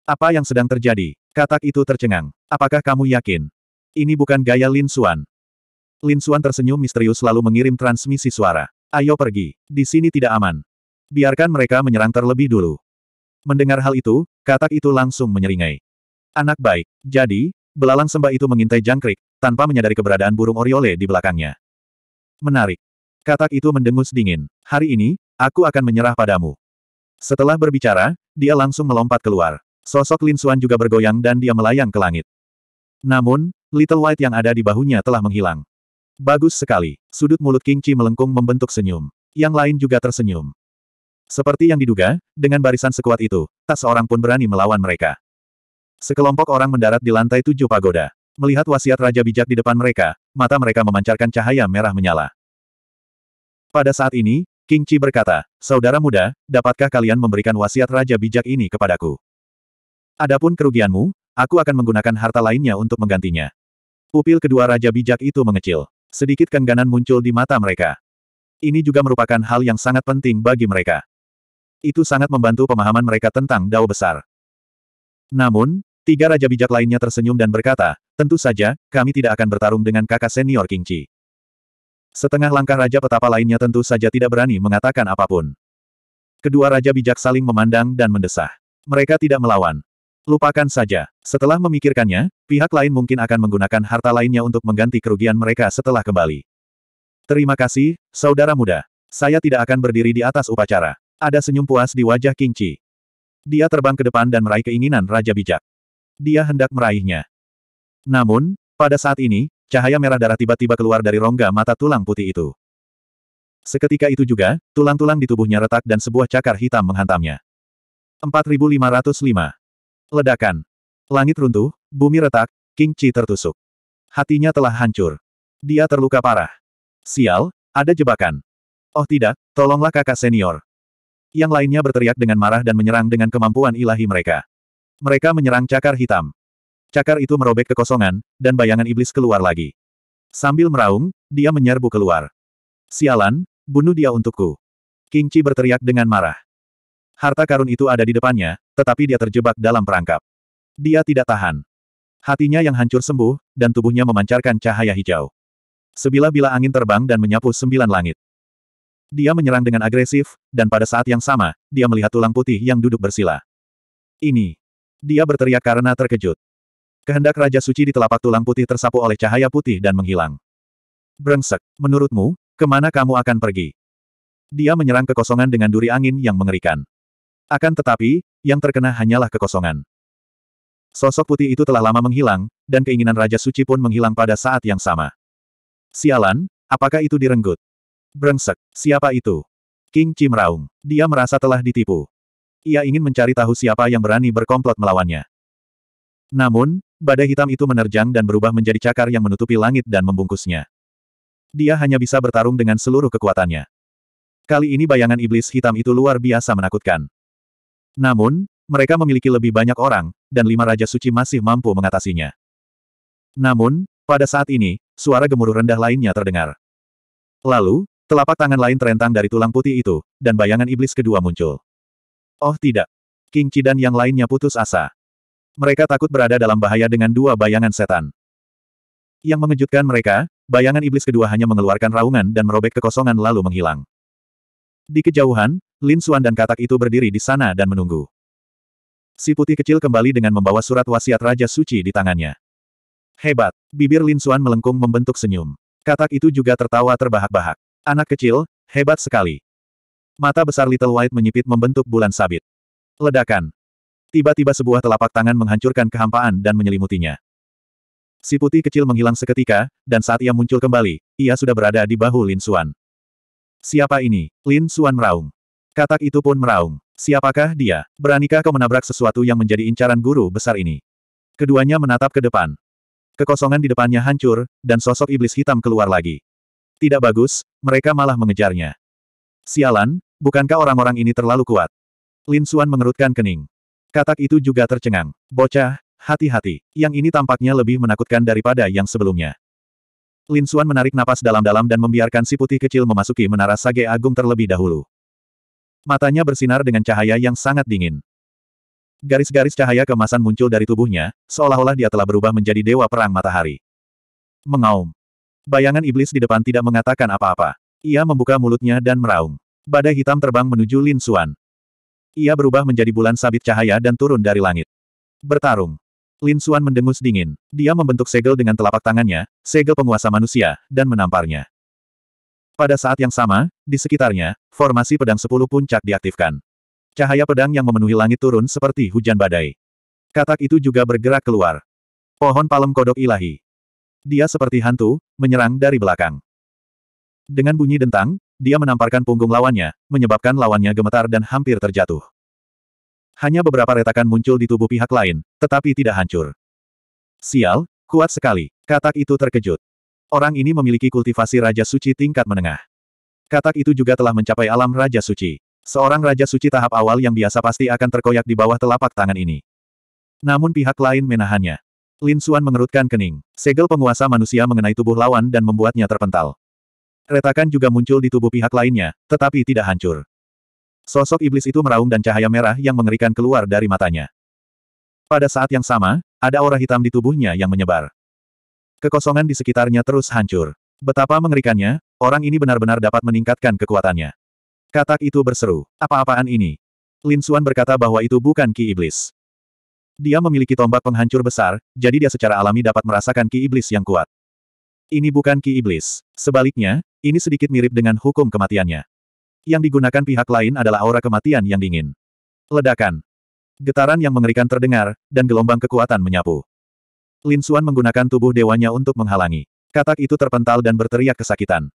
Apa yang sedang terjadi? Katak itu tercengang. Apakah kamu yakin? Ini bukan gaya Lin Suan. Lin Suan tersenyum misterius lalu mengirim transmisi suara. Ayo pergi, di sini tidak aman. Biarkan mereka menyerang terlebih dulu. Mendengar hal itu, katak itu langsung menyeringai. Anak baik, jadi, belalang sembah itu mengintai jangkrik, tanpa menyadari keberadaan burung oriole di belakangnya. Menarik. Katak itu mendengus dingin. Hari ini, aku akan menyerah padamu. Setelah berbicara, dia langsung melompat keluar. Sosok Lin Xuan juga bergoyang dan dia melayang ke langit. Namun, Little White yang ada di bahunya telah menghilang. Bagus sekali. Sudut mulut King Chi melengkung membentuk senyum. Yang lain juga tersenyum. Seperti yang diduga, dengan barisan sekuat itu, tak seorang pun berani melawan mereka. Sekelompok orang mendarat di lantai tujuh pagoda. Melihat wasiat Raja Bijak di depan mereka, mata mereka memancarkan cahaya merah menyala. Pada saat ini, King Chi berkata, Saudara muda, dapatkah kalian memberikan wasiat Raja Bijak ini kepadaku? Adapun kerugianmu, aku akan menggunakan harta lainnya untuk menggantinya. Pupil kedua Raja Bijak itu mengecil. Sedikit kengganan muncul di mata mereka. Ini juga merupakan hal yang sangat penting bagi mereka. Itu sangat membantu pemahaman mereka tentang dao besar. Namun, tiga raja bijak lainnya tersenyum dan berkata, tentu saja, kami tidak akan bertarung dengan kakak senior King Chi. Setengah langkah raja petapa lainnya tentu saja tidak berani mengatakan apapun. Kedua raja bijak saling memandang dan mendesah. Mereka tidak melawan. Lupakan saja. Setelah memikirkannya, pihak lain mungkin akan menggunakan harta lainnya untuk mengganti kerugian mereka setelah kembali. Terima kasih, saudara muda. Saya tidak akan berdiri di atas upacara. Ada senyum puas di wajah King Chi. Dia terbang ke depan dan meraih keinginan Raja Bijak. Dia hendak meraihnya. Namun, pada saat ini, cahaya merah darah tiba-tiba keluar dari rongga mata tulang putih itu. Seketika itu juga, tulang-tulang di tubuhnya retak dan sebuah cakar hitam menghantamnya. 4505 Ledakan. Langit runtuh, bumi retak, King Chi tertusuk. Hatinya telah hancur. Dia terluka parah. Sial, ada jebakan. Oh tidak, tolonglah kakak senior. Yang lainnya berteriak dengan marah dan menyerang dengan kemampuan ilahi mereka. Mereka menyerang cakar hitam. Cakar itu merobek kekosongan, dan bayangan iblis keluar lagi. Sambil meraung, dia menyerbu keluar. Sialan, bunuh dia untukku. King Chi berteriak dengan marah. Harta karun itu ada di depannya, tetapi dia terjebak dalam perangkap. Dia tidak tahan. Hatinya yang hancur sembuh, dan tubuhnya memancarkan cahaya hijau. Sebila-bila angin terbang dan menyapu sembilan langit. Dia menyerang dengan agresif, dan pada saat yang sama, dia melihat tulang putih yang duduk bersila. Ini. Dia berteriak karena terkejut. Kehendak Raja Suci di telapak tulang putih tersapu oleh cahaya putih dan menghilang. Brengsek, menurutmu, kemana kamu akan pergi? Dia menyerang kekosongan dengan duri angin yang mengerikan. Akan tetapi, yang terkena hanyalah kekosongan. Sosok putih itu telah lama menghilang, dan keinginan Raja Suci pun menghilang pada saat yang sama. Sialan, apakah itu direnggut? Brengsek, siapa itu? King Raung, Dia merasa telah ditipu. Ia ingin mencari tahu siapa yang berani berkomplot melawannya. Namun, badai hitam itu menerjang dan berubah menjadi cakar yang menutupi langit dan membungkusnya. Dia hanya bisa bertarung dengan seluruh kekuatannya. Kali ini bayangan iblis hitam itu luar biasa menakutkan. Namun, mereka memiliki lebih banyak orang, dan lima Raja Suci masih mampu mengatasinya. Namun, pada saat ini, suara gemuruh rendah lainnya terdengar. Lalu, telapak tangan lain terentang dari tulang putih itu, dan bayangan iblis kedua muncul. Oh tidak. King Chi dan yang lainnya putus asa. Mereka takut berada dalam bahaya dengan dua bayangan setan. Yang mengejutkan mereka, bayangan iblis kedua hanya mengeluarkan raungan dan merobek kekosongan lalu menghilang. Di kejauhan, Lin Suan dan katak itu berdiri di sana dan menunggu. Si putih kecil kembali dengan membawa surat wasiat Raja Suci di tangannya. Hebat! Bibir Lin Suan melengkung membentuk senyum. Katak itu juga tertawa terbahak-bahak. Anak kecil, hebat sekali. Mata besar Little White menyipit membentuk bulan sabit. Ledakan. Tiba-tiba sebuah telapak tangan menghancurkan kehampaan dan menyelimutinya. Si putih kecil menghilang seketika, dan saat ia muncul kembali, ia sudah berada di bahu Lin Suan. Siapa ini? Lin Suan meraung. Katak itu pun meraung. Siapakah dia? Beranikah kau menabrak sesuatu yang menjadi incaran guru besar ini? Keduanya menatap ke depan. Kekosongan di depannya hancur, dan sosok iblis hitam keluar lagi. Tidak bagus, mereka malah mengejarnya. Sialan, bukankah orang-orang ini terlalu kuat? Lin Xuan mengerutkan kening. Katak itu juga tercengang. Bocah, hati-hati. Yang ini tampaknya lebih menakutkan daripada yang sebelumnya. Lin Xuan menarik napas dalam-dalam dan membiarkan si putih kecil memasuki menara sage agung terlebih dahulu. Matanya bersinar dengan cahaya yang sangat dingin. Garis-garis cahaya kemasan muncul dari tubuhnya, seolah-olah dia telah berubah menjadi dewa perang matahari. Mengaum. Bayangan iblis di depan tidak mengatakan apa-apa. Ia membuka mulutnya dan meraung. Badai hitam terbang menuju Lin Suan. Ia berubah menjadi bulan sabit cahaya dan turun dari langit. Bertarung. Lin Suan mendengus dingin. Dia membentuk segel dengan telapak tangannya, segel penguasa manusia, dan menamparnya. Pada saat yang sama, di sekitarnya, formasi pedang sepuluh puncak diaktifkan. Cahaya pedang yang memenuhi langit turun seperti hujan badai. Katak itu juga bergerak keluar. Pohon palem kodok ilahi. Dia seperti hantu, menyerang dari belakang. Dengan bunyi dentang, dia menamparkan punggung lawannya, menyebabkan lawannya gemetar dan hampir terjatuh. Hanya beberapa retakan muncul di tubuh pihak lain, tetapi tidak hancur. Sial, kuat sekali, katak itu terkejut. Orang ini memiliki kultivasi Raja Suci tingkat menengah. Katak itu juga telah mencapai alam Raja Suci. Seorang Raja Suci tahap awal yang biasa pasti akan terkoyak di bawah telapak tangan ini. Namun pihak lain menahannya. Lin Suan mengerutkan kening. Segel penguasa manusia mengenai tubuh lawan dan membuatnya terpental. Retakan juga muncul di tubuh pihak lainnya, tetapi tidak hancur. Sosok iblis itu meraung dan cahaya merah yang mengerikan keluar dari matanya. Pada saat yang sama, ada aura hitam di tubuhnya yang menyebar. Kekosongan di sekitarnya terus hancur. Betapa mengerikannya, orang ini benar-benar dapat meningkatkan kekuatannya. Katak itu berseru, apa-apaan ini? Lin Xuan berkata bahwa itu bukan ki iblis. Dia memiliki tombak penghancur besar, jadi dia secara alami dapat merasakan ki iblis yang kuat. Ini bukan ki iblis. Sebaliknya, ini sedikit mirip dengan hukum kematiannya. Yang digunakan pihak lain adalah aura kematian yang dingin. Ledakan. Getaran yang mengerikan terdengar, dan gelombang kekuatan menyapu. Lin Xuan menggunakan tubuh dewanya untuk menghalangi. Katak itu terpental dan berteriak kesakitan.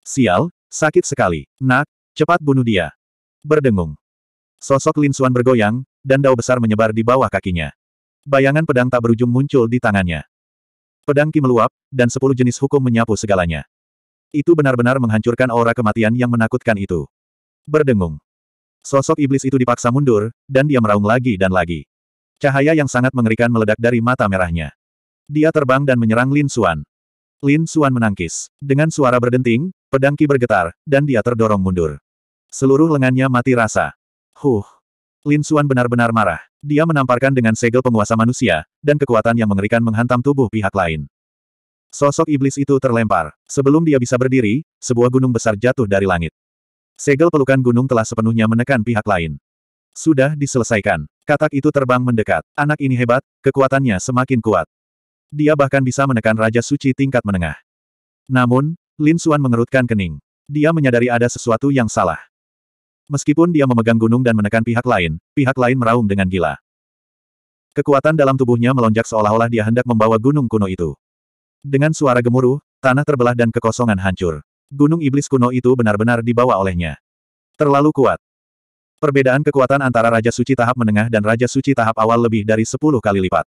Sial, sakit sekali. Nak, cepat bunuh dia. Berdengung. Sosok Lin Xuan bergoyang, dan dao besar menyebar di bawah kakinya. Bayangan pedang tak berujung muncul di tangannya. Pedang Ki meluap, dan sepuluh jenis hukum menyapu segalanya. Itu benar-benar menghancurkan aura kematian yang menakutkan itu. Berdengung. Sosok iblis itu dipaksa mundur, dan dia meraung lagi dan lagi. Cahaya yang sangat mengerikan meledak dari mata merahnya. Dia terbang dan menyerang Lin Xuan. Lin Xuan menangkis. Dengan suara berdenting, pedangki bergetar, dan dia terdorong mundur. Seluruh lengannya mati rasa. Huh. Lin Xuan benar-benar marah. Dia menamparkan dengan segel penguasa manusia, dan kekuatan yang mengerikan menghantam tubuh pihak lain. Sosok iblis itu terlempar. Sebelum dia bisa berdiri, sebuah gunung besar jatuh dari langit. Segel pelukan gunung telah sepenuhnya menekan pihak lain. Sudah diselesaikan. Katak itu terbang mendekat. Anak ini hebat, kekuatannya semakin kuat. Dia bahkan bisa menekan Raja Suci tingkat menengah. Namun, Lin Suan mengerutkan kening. Dia menyadari ada sesuatu yang salah. Meskipun dia memegang gunung dan menekan pihak lain, pihak lain meraung dengan gila. Kekuatan dalam tubuhnya melonjak seolah-olah dia hendak membawa gunung kuno itu. Dengan suara gemuruh, tanah terbelah dan kekosongan hancur. Gunung iblis kuno itu benar-benar dibawa olehnya. Terlalu kuat. Perbedaan kekuatan antara Raja Suci tahap menengah dan Raja Suci tahap awal lebih dari sepuluh kali lipat.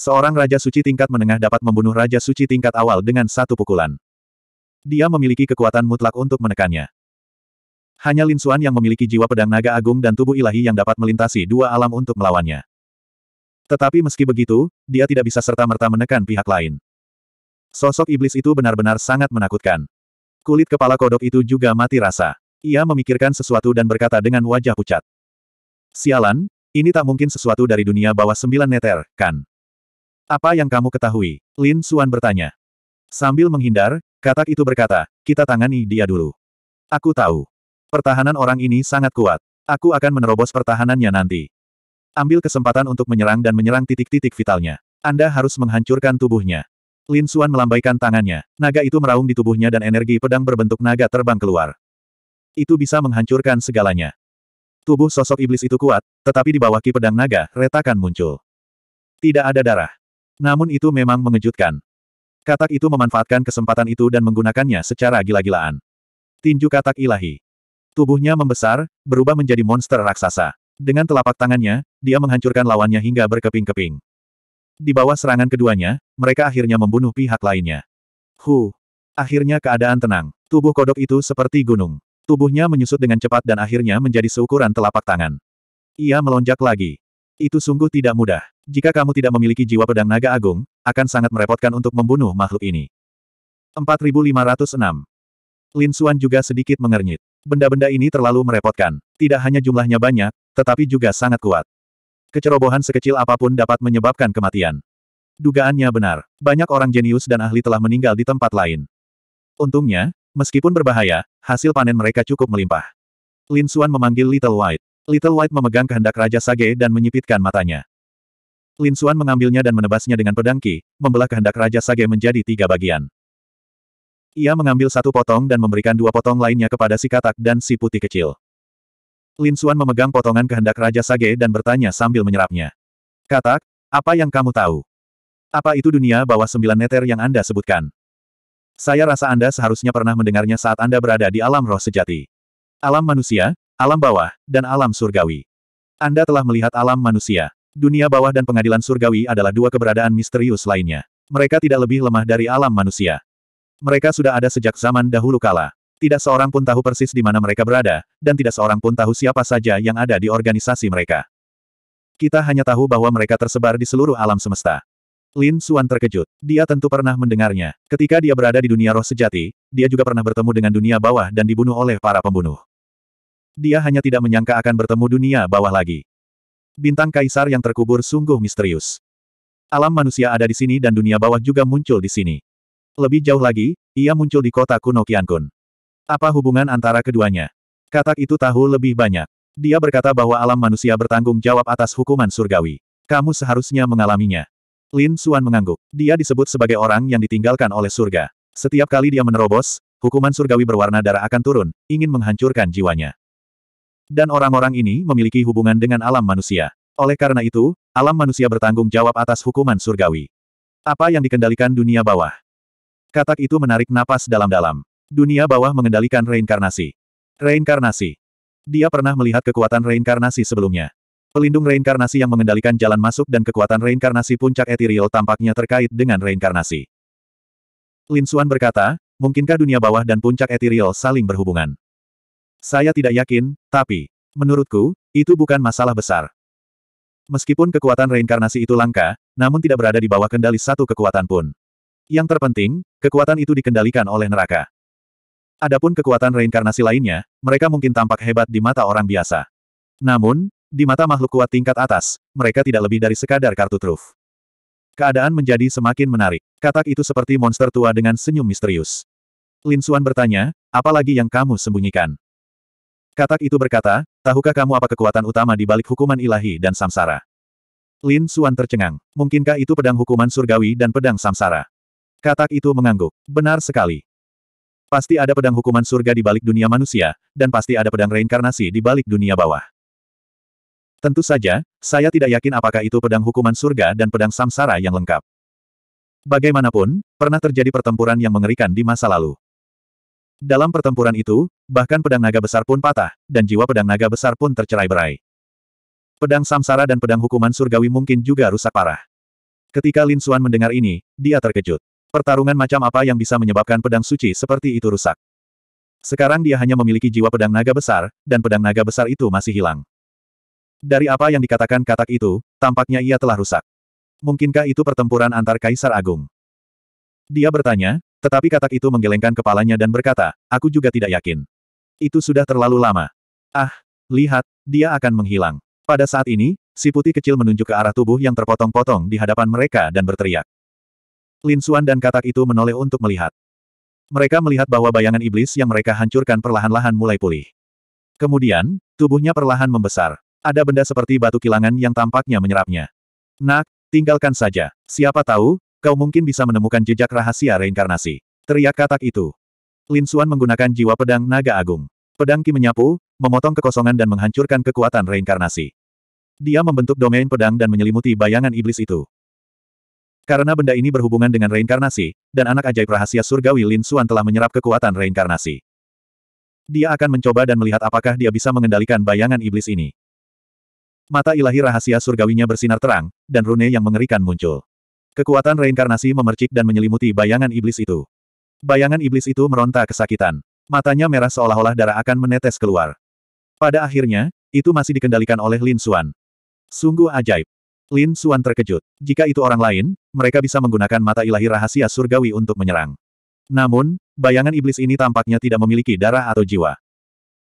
Seorang Raja Suci tingkat menengah dapat membunuh Raja Suci tingkat awal dengan satu pukulan. Dia memiliki kekuatan mutlak untuk menekannya. Hanya Lin Xuan yang memiliki jiwa pedang naga agung dan tubuh ilahi yang dapat melintasi dua alam untuk melawannya. Tetapi meski begitu, dia tidak bisa serta-merta menekan pihak lain. Sosok iblis itu benar-benar sangat menakutkan. Kulit kepala kodok itu juga mati rasa. Ia memikirkan sesuatu dan berkata dengan wajah pucat. Sialan, ini tak mungkin sesuatu dari dunia bawah sembilan neter, kan? Apa yang kamu ketahui? Lin Xuan bertanya. Sambil menghindar, katak itu berkata, kita tangani dia dulu. Aku tahu. Pertahanan orang ini sangat kuat. Aku akan menerobos pertahanannya nanti. Ambil kesempatan untuk menyerang dan menyerang titik-titik vitalnya. Anda harus menghancurkan tubuhnya. Lin Xuan melambaikan tangannya. Naga itu meraung di tubuhnya dan energi pedang berbentuk naga terbang keluar. Itu bisa menghancurkan segalanya. Tubuh sosok iblis itu kuat, tetapi di bawah ki pedang naga, retakan muncul. Tidak ada darah. Namun itu memang mengejutkan. Katak itu memanfaatkan kesempatan itu dan menggunakannya secara gila-gilaan. Tinju katak ilahi. Tubuhnya membesar, berubah menjadi monster raksasa. Dengan telapak tangannya, dia menghancurkan lawannya hingga berkeping-keping. Di bawah serangan keduanya, mereka akhirnya membunuh pihak lainnya. Hu. Akhirnya keadaan tenang. Tubuh kodok itu seperti gunung. Tubuhnya menyusut dengan cepat dan akhirnya menjadi seukuran telapak tangan. Ia melonjak lagi. Itu sungguh tidak mudah. Jika kamu tidak memiliki jiwa pedang naga agung, akan sangat merepotkan untuk membunuh makhluk ini. 4506. Lin Xuan juga sedikit mengernyit. Benda-benda ini terlalu merepotkan. Tidak hanya jumlahnya banyak, tetapi juga sangat kuat. Kecerobohan sekecil apapun dapat menyebabkan kematian. Dugaannya benar. Banyak orang jenius dan ahli telah meninggal di tempat lain. Untungnya, meskipun berbahaya, hasil panen mereka cukup melimpah. Lin Xuan memanggil Little White. Little White memegang kehendak Raja Sage dan menyipitkan matanya. Lin Xuan mengambilnya dan menebasnya dengan pedang Qi, membelah kehendak Raja Sage menjadi tiga bagian. Ia mengambil satu potong dan memberikan dua potong lainnya kepada si katak dan si putih kecil. Lin Xuan memegang potongan kehendak Raja Sage dan bertanya sambil menyerapnya. Katak, apa yang kamu tahu? Apa itu dunia bawah sembilan neter yang Anda sebutkan? Saya rasa Anda seharusnya pernah mendengarnya saat Anda berada di alam roh sejati. Alam manusia, alam bawah, dan alam surgawi. Anda telah melihat alam manusia. Dunia bawah dan pengadilan surgawi adalah dua keberadaan misterius lainnya. Mereka tidak lebih lemah dari alam manusia. Mereka sudah ada sejak zaman dahulu kala. Tidak seorang pun tahu persis di mana mereka berada, dan tidak seorang pun tahu siapa saja yang ada di organisasi mereka. Kita hanya tahu bahwa mereka tersebar di seluruh alam semesta. Lin Suan terkejut. Dia tentu pernah mendengarnya. Ketika dia berada di dunia roh sejati, dia juga pernah bertemu dengan dunia bawah dan dibunuh oleh para pembunuh dia hanya tidak menyangka akan bertemu dunia bawah lagi. Bintang kaisar yang terkubur sungguh misterius. Alam manusia ada di sini dan dunia bawah juga muncul di sini. Lebih jauh lagi, ia muncul di kota kuno Kun. Apa hubungan antara keduanya? Katak itu tahu lebih banyak. Dia berkata bahwa alam manusia bertanggung jawab atas hukuman surgawi. Kamu seharusnya mengalaminya. Lin Suan mengangguk. Dia disebut sebagai orang yang ditinggalkan oleh surga. Setiap kali dia menerobos, hukuman surgawi berwarna darah akan turun, ingin menghancurkan jiwanya. Dan orang-orang ini memiliki hubungan dengan alam manusia. Oleh karena itu, alam manusia bertanggung jawab atas hukuman surgawi. Apa yang dikendalikan dunia bawah? Katak itu menarik napas dalam-dalam. Dunia bawah mengendalikan reinkarnasi. Reinkarnasi. Dia pernah melihat kekuatan reinkarnasi sebelumnya. Pelindung reinkarnasi yang mengendalikan jalan masuk dan kekuatan reinkarnasi puncak ethereal tampaknya terkait dengan reinkarnasi. Lin Suan berkata, mungkinkah dunia bawah dan puncak ethereal saling berhubungan? Saya tidak yakin, tapi, menurutku, itu bukan masalah besar. Meskipun kekuatan reinkarnasi itu langka, namun tidak berada di bawah kendali satu kekuatan pun. Yang terpenting, kekuatan itu dikendalikan oleh neraka. Adapun kekuatan reinkarnasi lainnya, mereka mungkin tampak hebat di mata orang biasa. Namun, di mata makhluk kuat tingkat atas, mereka tidak lebih dari sekadar kartu truf. Keadaan menjadi semakin menarik. Katak itu seperti monster tua dengan senyum misterius. Lin Suan bertanya, apalagi yang kamu sembunyikan? Katak itu berkata, tahukah kamu apa kekuatan utama di balik hukuman ilahi dan samsara? Lin Suan tercengang. Mungkinkah itu pedang hukuman surgawi dan pedang samsara? Katak itu mengangguk. Benar sekali. Pasti ada pedang hukuman surga di balik dunia manusia, dan pasti ada pedang reinkarnasi di balik dunia bawah. Tentu saja, saya tidak yakin apakah itu pedang hukuman surga dan pedang samsara yang lengkap. Bagaimanapun, pernah terjadi pertempuran yang mengerikan di masa lalu. Dalam pertempuran itu, bahkan pedang naga besar pun patah, dan jiwa pedang naga besar pun tercerai-berai. Pedang samsara dan pedang hukuman surgawi mungkin juga rusak parah. Ketika Lin Suan mendengar ini, dia terkejut. Pertarungan macam apa yang bisa menyebabkan pedang suci seperti itu rusak? Sekarang dia hanya memiliki jiwa pedang naga besar, dan pedang naga besar itu masih hilang. Dari apa yang dikatakan katak itu, tampaknya ia telah rusak. Mungkinkah itu pertempuran antar Kaisar Agung? Dia bertanya, tetapi katak itu menggelengkan kepalanya dan berkata, aku juga tidak yakin. Itu sudah terlalu lama. Ah, lihat, dia akan menghilang. Pada saat ini, si putih kecil menunjuk ke arah tubuh yang terpotong-potong di hadapan mereka dan berteriak. Lin Xuan dan katak itu menoleh untuk melihat. Mereka melihat bahwa bayangan iblis yang mereka hancurkan perlahan-lahan mulai pulih. Kemudian, tubuhnya perlahan membesar. Ada benda seperti batu kilangan yang tampaknya menyerapnya. Nak, tinggalkan saja. Siapa tahu, Kau mungkin bisa menemukan jejak rahasia reinkarnasi. Teriak katak itu. Lin Xuan menggunakan jiwa pedang naga agung. Pedang Ki menyapu, memotong kekosongan dan menghancurkan kekuatan reinkarnasi. Dia membentuk domain pedang dan menyelimuti bayangan iblis itu. Karena benda ini berhubungan dengan reinkarnasi, dan anak ajaib rahasia surgawi Lin Xuan telah menyerap kekuatan reinkarnasi. Dia akan mencoba dan melihat apakah dia bisa mengendalikan bayangan iblis ini. Mata ilahi rahasia surgawinya bersinar terang, dan rune yang mengerikan muncul. Kekuatan reinkarnasi memercik dan menyelimuti bayangan iblis itu. Bayangan iblis itu meronta kesakitan. Matanya merah seolah-olah darah akan menetes keluar. Pada akhirnya, itu masih dikendalikan oleh Lin Xuan. Sungguh ajaib. Lin Xuan terkejut. Jika itu orang lain, mereka bisa menggunakan mata ilahi rahasia surgawi untuk menyerang. Namun, bayangan iblis ini tampaknya tidak memiliki darah atau jiwa.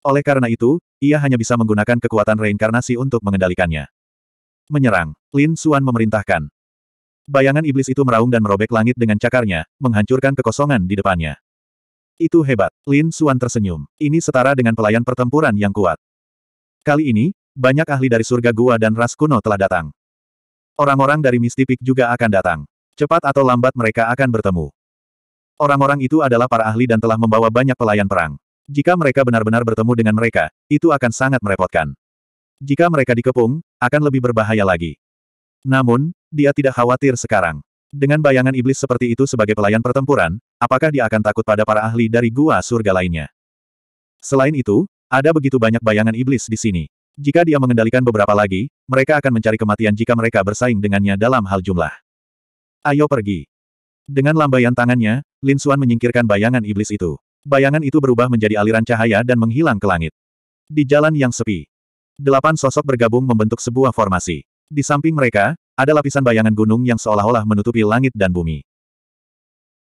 Oleh karena itu, ia hanya bisa menggunakan kekuatan reinkarnasi untuk mengendalikannya. Menyerang, Lin Xuan memerintahkan. Bayangan iblis itu meraung dan merobek langit dengan cakarnya, menghancurkan kekosongan di depannya. Itu hebat. Lin Suan tersenyum. Ini setara dengan pelayan pertempuran yang kuat. Kali ini, banyak ahli dari surga gua dan ras kuno telah datang. Orang-orang dari Mistipik juga akan datang. Cepat atau lambat mereka akan bertemu. Orang-orang itu adalah para ahli dan telah membawa banyak pelayan perang. Jika mereka benar-benar bertemu dengan mereka, itu akan sangat merepotkan. Jika mereka dikepung, akan lebih berbahaya lagi. Namun, dia tidak khawatir sekarang. Dengan bayangan iblis seperti itu sebagai pelayan pertempuran, apakah dia akan takut pada para ahli dari gua surga lainnya? Selain itu, ada begitu banyak bayangan iblis di sini. Jika dia mengendalikan beberapa lagi, mereka akan mencari kematian jika mereka bersaing dengannya dalam hal jumlah. Ayo pergi. Dengan lambaian tangannya, Lin Suan menyingkirkan bayangan iblis itu. Bayangan itu berubah menjadi aliran cahaya dan menghilang ke langit. Di jalan yang sepi, delapan sosok bergabung membentuk sebuah formasi. Di samping mereka, ada lapisan bayangan gunung yang seolah-olah menutupi langit dan bumi.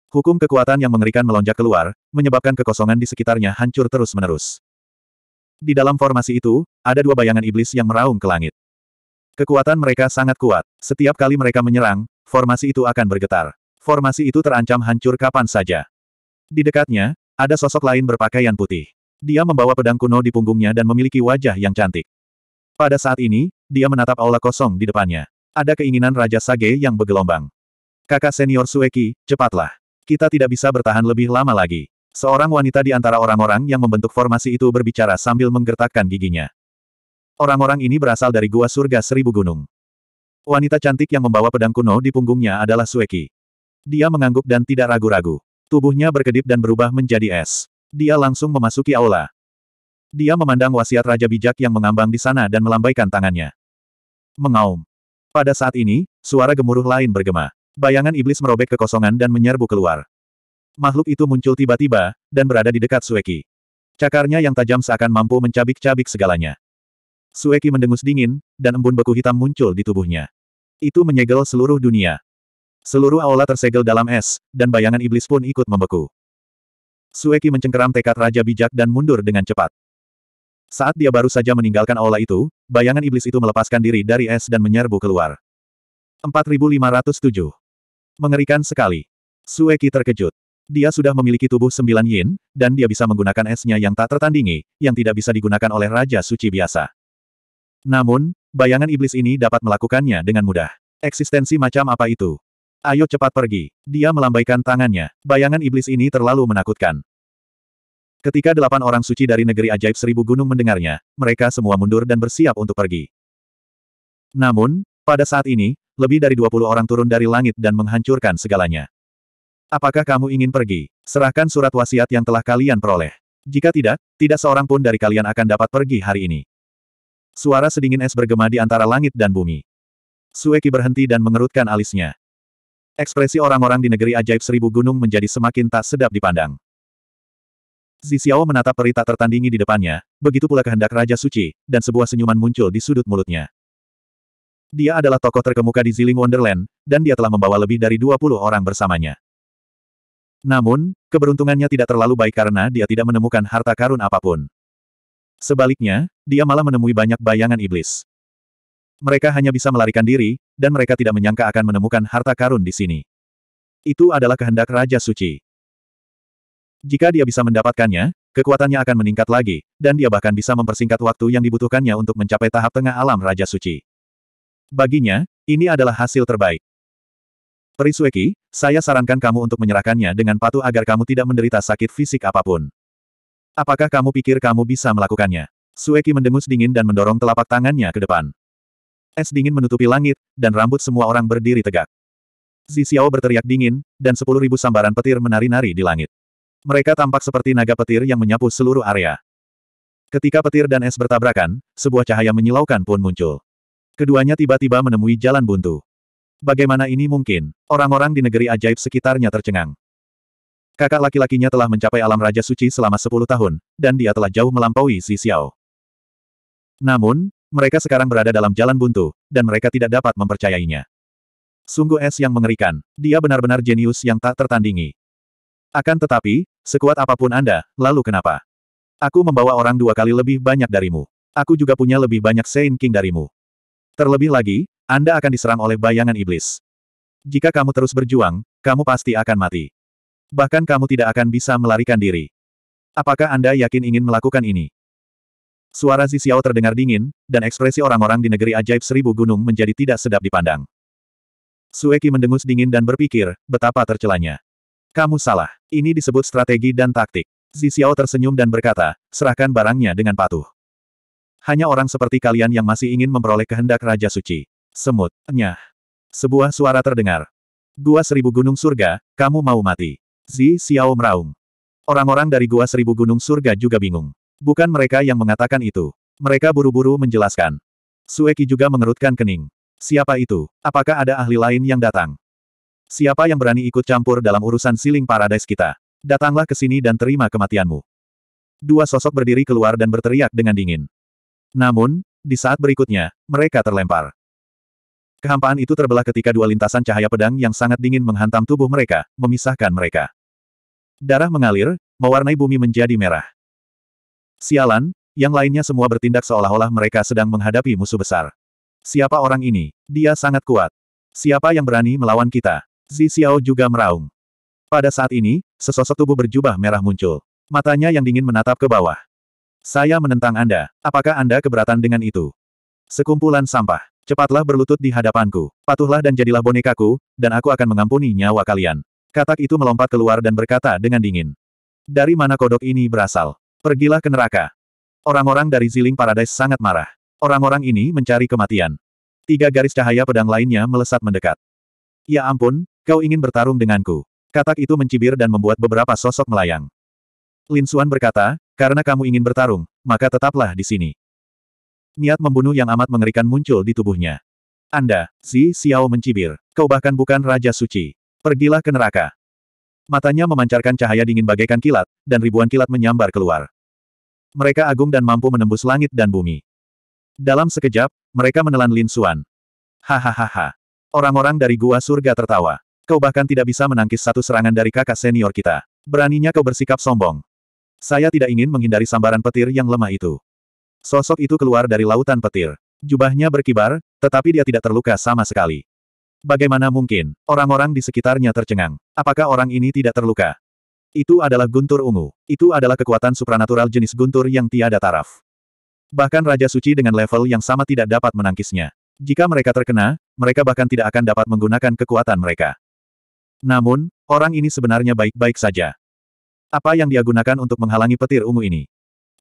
Hukum kekuatan yang mengerikan melonjak keluar, menyebabkan kekosongan di sekitarnya hancur terus-menerus. Di dalam formasi itu, ada dua bayangan iblis yang meraung ke langit. Kekuatan mereka sangat kuat. Setiap kali mereka menyerang, formasi itu akan bergetar. Formasi itu terancam hancur kapan saja. Di dekatnya, ada sosok lain berpakaian putih. Dia membawa pedang kuno di punggungnya dan memiliki wajah yang cantik. Pada saat ini, dia menatap aula kosong di depannya. Ada keinginan Raja Sage yang bergelombang. Kakak senior Sueki, cepatlah. Kita tidak bisa bertahan lebih lama lagi. Seorang wanita di antara orang-orang yang membentuk formasi itu berbicara sambil menggertakkan giginya. Orang-orang ini berasal dari gua surga seribu gunung. Wanita cantik yang membawa pedang kuno di punggungnya adalah Sueki. Dia mengangguk dan tidak ragu-ragu. Tubuhnya berkedip dan berubah menjadi es. Dia langsung memasuki aula. Dia memandang wasiat Raja Bijak yang mengambang di sana dan melambaikan tangannya. Mengaum. Pada saat ini, suara gemuruh lain bergema. Bayangan iblis merobek kekosongan dan menyerbu keluar. Makhluk itu muncul tiba-tiba, dan berada di dekat Sueki. Cakarnya yang tajam seakan mampu mencabik-cabik segalanya. Sueki mendengus dingin, dan embun beku hitam muncul di tubuhnya. Itu menyegel seluruh dunia. Seluruh aula tersegel dalam es, dan bayangan iblis pun ikut membeku. Sueki mencengkeram tekad Raja Bijak dan mundur dengan cepat. Saat dia baru saja meninggalkan aula itu, bayangan iblis itu melepaskan diri dari es dan menyerbu keluar. 4507. Mengerikan sekali. Sueki terkejut. Dia sudah memiliki tubuh sembilan yin, dan dia bisa menggunakan esnya yang tak tertandingi, yang tidak bisa digunakan oleh Raja Suci biasa. Namun, bayangan iblis ini dapat melakukannya dengan mudah. Eksistensi macam apa itu? Ayo cepat pergi. Dia melambaikan tangannya. Bayangan iblis ini terlalu menakutkan. Ketika delapan orang suci dari negeri ajaib seribu gunung mendengarnya, mereka semua mundur dan bersiap untuk pergi. Namun, pada saat ini, lebih dari dua puluh orang turun dari langit dan menghancurkan segalanya. Apakah kamu ingin pergi? Serahkan surat wasiat yang telah kalian peroleh. Jika tidak, tidak seorang pun dari kalian akan dapat pergi hari ini. Suara sedingin es bergema di antara langit dan bumi. Sueki berhenti dan mengerutkan alisnya. Ekspresi orang-orang di negeri ajaib seribu gunung menjadi semakin tak sedap dipandang. Zixiao menatap peri tak tertandingi di depannya, begitu pula kehendak Raja Suci, dan sebuah senyuman muncul di sudut mulutnya. Dia adalah tokoh terkemuka di Ziling Wonderland, dan dia telah membawa lebih dari 20 orang bersamanya. Namun, keberuntungannya tidak terlalu baik karena dia tidak menemukan harta karun apapun. Sebaliknya, dia malah menemui banyak bayangan iblis. Mereka hanya bisa melarikan diri, dan mereka tidak menyangka akan menemukan harta karun di sini. Itu adalah kehendak Raja Suci. Jika dia bisa mendapatkannya, kekuatannya akan meningkat lagi, dan dia bahkan bisa mempersingkat waktu yang dibutuhkannya untuk mencapai tahap tengah alam Raja Suci. Baginya, ini adalah hasil terbaik. Sueki, saya sarankan kamu untuk menyerahkannya dengan patuh agar kamu tidak menderita sakit fisik apapun. Apakah kamu pikir kamu bisa melakukannya? Sueki mendengus dingin dan mendorong telapak tangannya ke depan. Es dingin menutupi langit, dan rambut semua orang berdiri tegak. Zixiao berteriak dingin, dan sepuluh ribu sambaran petir menari-nari di langit. Mereka tampak seperti naga petir yang menyapu seluruh area. Ketika petir dan es bertabrakan, sebuah cahaya menyilaukan pun muncul. Keduanya tiba-tiba menemui jalan buntu. Bagaimana ini mungkin? Orang-orang di negeri ajaib sekitarnya tercengang. Kakak laki-lakinya telah mencapai alam Raja Suci selama 10 tahun, dan dia telah jauh melampaui Si Xiao. Namun, mereka sekarang berada dalam jalan buntu, dan mereka tidak dapat mempercayainya. Sungguh es yang mengerikan, dia benar-benar jenius yang tak tertandingi. Akan tetapi, sekuat apapun Anda, lalu kenapa? Aku membawa orang dua kali lebih banyak darimu. Aku juga punya lebih banyak Saint King darimu. Terlebih lagi, Anda akan diserang oleh bayangan iblis. Jika kamu terus berjuang, kamu pasti akan mati. Bahkan kamu tidak akan bisa melarikan diri. Apakah Anda yakin ingin melakukan ini? Suara Zixiao terdengar dingin, dan ekspresi orang-orang di negeri ajaib seribu gunung menjadi tidak sedap dipandang. Sueki mendengus dingin dan berpikir, betapa tercelanya. Kamu salah. Ini disebut strategi dan taktik. Zixiao tersenyum dan berkata, serahkan barangnya dengan patuh. Hanya orang seperti kalian yang masih ingin memperoleh kehendak Raja Suci. Semut, nyah. Sebuah suara terdengar. Gua Seribu Gunung Surga, kamu mau mati. Zi Xiao meraung. Orang-orang dari Gua Seribu Gunung Surga juga bingung. Bukan mereka yang mengatakan itu. Mereka buru-buru menjelaskan. Sueki juga mengerutkan kening. Siapa itu? Apakah ada ahli lain yang datang? Siapa yang berani ikut campur dalam urusan siling paradise kita? Datanglah ke sini dan terima kematianmu. Dua sosok berdiri keluar dan berteriak dengan dingin. Namun, di saat berikutnya, mereka terlempar. Kehampaan itu terbelah ketika dua lintasan cahaya pedang yang sangat dingin menghantam tubuh mereka, memisahkan mereka. Darah mengalir, mewarnai bumi menjadi merah. Sialan, yang lainnya semua bertindak seolah-olah mereka sedang menghadapi musuh besar. Siapa orang ini? Dia sangat kuat. Siapa yang berani melawan kita? Zi Xiao juga meraung. Pada saat ini, sesosok tubuh berjubah merah muncul. Matanya yang dingin menatap ke bawah. Saya menentang Anda. Apakah Anda keberatan dengan itu? Sekumpulan sampah. Cepatlah berlutut di hadapanku. Patuhlah dan jadilah bonekaku, dan aku akan mengampuni nyawa kalian. Katak itu melompat keluar dan berkata dengan dingin. Dari mana kodok ini berasal? Pergilah ke neraka. Orang-orang dari Ziling Paradise sangat marah. Orang-orang ini mencari kematian. Tiga garis cahaya pedang lainnya melesat mendekat. Ya ampun, Kau ingin bertarung denganku. Katak itu mencibir dan membuat beberapa sosok melayang. Lin Xuan berkata, karena kamu ingin bertarung, maka tetaplah di sini. Niat membunuh yang amat mengerikan muncul di tubuhnya. Anda, si Xiao mencibir. Kau bahkan bukan Raja Suci. Pergilah ke neraka. Matanya memancarkan cahaya dingin bagaikan kilat, dan ribuan kilat menyambar keluar. Mereka agung dan mampu menembus langit dan bumi. Dalam sekejap, mereka menelan Lin Xuan. Hahaha. Orang-orang dari gua surga tertawa. Kau bahkan tidak bisa menangkis satu serangan dari kakak senior kita. Beraninya kau bersikap sombong. Saya tidak ingin menghindari sambaran petir yang lemah itu. Sosok itu keluar dari lautan petir. Jubahnya berkibar, tetapi dia tidak terluka sama sekali. Bagaimana mungkin, orang-orang di sekitarnya tercengang. Apakah orang ini tidak terluka? Itu adalah guntur ungu. Itu adalah kekuatan supranatural jenis guntur yang tiada taraf. Bahkan Raja Suci dengan level yang sama tidak dapat menangkisnya. Jika mereka terkena, mereka bahkan tidak akan dapat menggunakan kekuatan mereka. Namun, orang ini sebenarnya baik-baik saja. Apa yang dia gunakan untuk menghalangi petir ungu ini?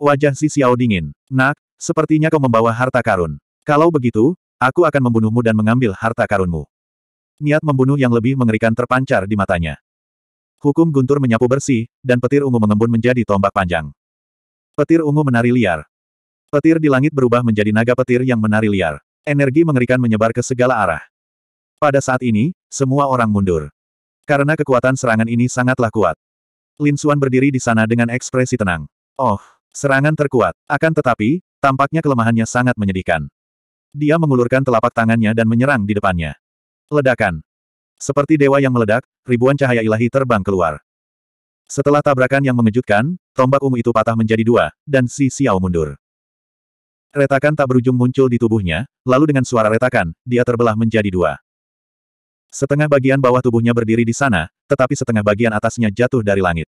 Wajah si Xiao dingin. Nak, sepertinya kau membawa harta karun. Kalau begitu, aku akan membunuhmu dan mengambil harta karunmu. Niat membunuh yang lebih mengerikan terpancar di matanya. Hukum guntur menyapu bersih, dan petir ungu mengembun menjadi tombak panjang. Petir ungu menari liar. Petir di langit berubah menjadi naga petir yang menari liar. Energi mengerikan menyebar ke segala arah. Pada saat ini, semua orang mundur. Karena kekuatan serangan ini sangatlah kuat. Lin Xuan berdiri di sana dengan ekspresi tenang. Oh, serangan terkuat. Akan tetapi, tampaknya kelemahannya sangat menyedihkan. Dia mengulurkan telapak tangannya dan menyerang di depannya. Ledakan. Seperti dewa yang meledak, ribuan cahaya ilahi terbang keluar. Setelah tabrakan yang mengejutkan, tombak ungu itu patah menjadi dua, dan Si Xiao mundur. Retakan tak berujung muncul di tubuhnya, lalu dengan suara retakan, dia terbelah menjadi dua. Setengah bagian bawah tubuhnya berdiri di sana, tetapi setengah bagian atasnya jatuh dari langit.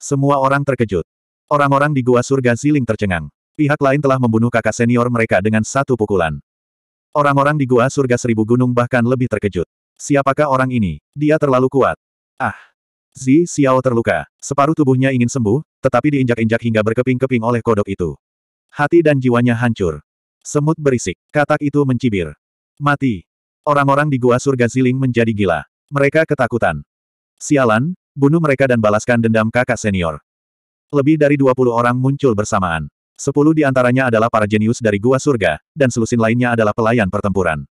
Semua orang terkejut. Orang-orang di gua surga Ziling tercengang. Pihak lain telah membunuh kakak senior mereka dengan satu pukulan. Orang-orang di gua surga seribu gunung bahkan lebih terkejut. Siapakah orang ini? Dia terlalu kuat. Ah! Zi Xiao terluka. Separuh tubuhnya ingin sembuh, tetapi diinjak-injak hingga berkeping-keping oleh kodok itu. Hati dan jiwanya hancur. Semut berisik. Katak itu mencibir. Mati. Orang-orang di gua surga Ziling menjadi gila. Mereka ketakutan. Sialan, bunuh mereka dan balaskan dendam kakak senior. Lebih dari 20 orang muncul bersamaan. Sepuluh di antaranya adalah para jenius dari gua surga, dan selusin lainnya adalah pelayan pertempuran.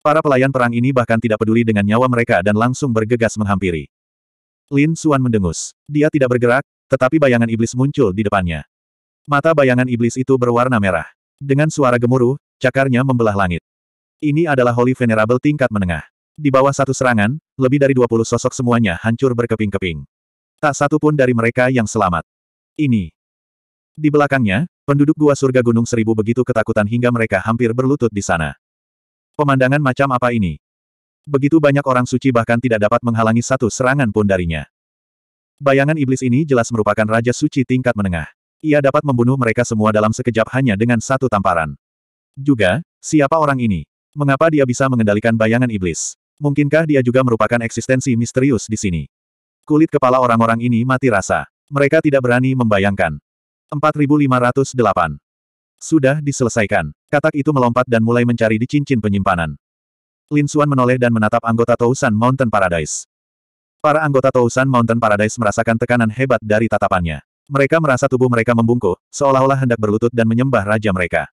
Para pelayan perang ini bahkan tidak peduli dengan nyawa mereka dan langsung bergegas menghampiri. Lin Suan mendengus. Dia tidak bergerak, tetapi bayangan iblis muncul di depannya. Mata bayangan iblis itu berwarna merah. Dengan suara gemuruh, cakarnya membelah langit. Ini adalah Holy Venerable tingkat menengah. Di bawah satu serangan, lebih dari 20 sosok semuanya hancur berkeping-keping. Tak satu pun dari mereka yang selamat. Ini. Di belakangnya, penduduk gua surga gunung seribu begitu ketakutan hingga mereka hampir berlutut di sana. Pemandangan macam apa ini? Begitu banyak orang suci bahkan tidak dapat menghalangi satu serangan pun darinya. Bayangan iblis ini jelas merupakan raja suci tingkat menengah. Ia dapat membunuh mereka semua dalam sekejap hanya dengan satu tamparan. Juga, siapa orang ini? Mengapa dia bisa mengendalikan bayangan iblis? Mungkinkah dia juga merupakan eksistensi misterius di sini? Kulit kepala orang-orang ini mati rasa. Mereka tidak berani membayangkan. 4508. Sudah diselesaikan. Katak itu melompat dan mulai mencari di cincin penyimpanan. Lin Suan menoleh dan menatap anggota Tousan Mountain Paradise. Para anggota Tousan Mountain Paradise merasakan tekanan hebat dari tatapannya. Mereka merasa tubuh mereka membungkuk, seolah-olah hendak berlutut dan menyembah raja mereka.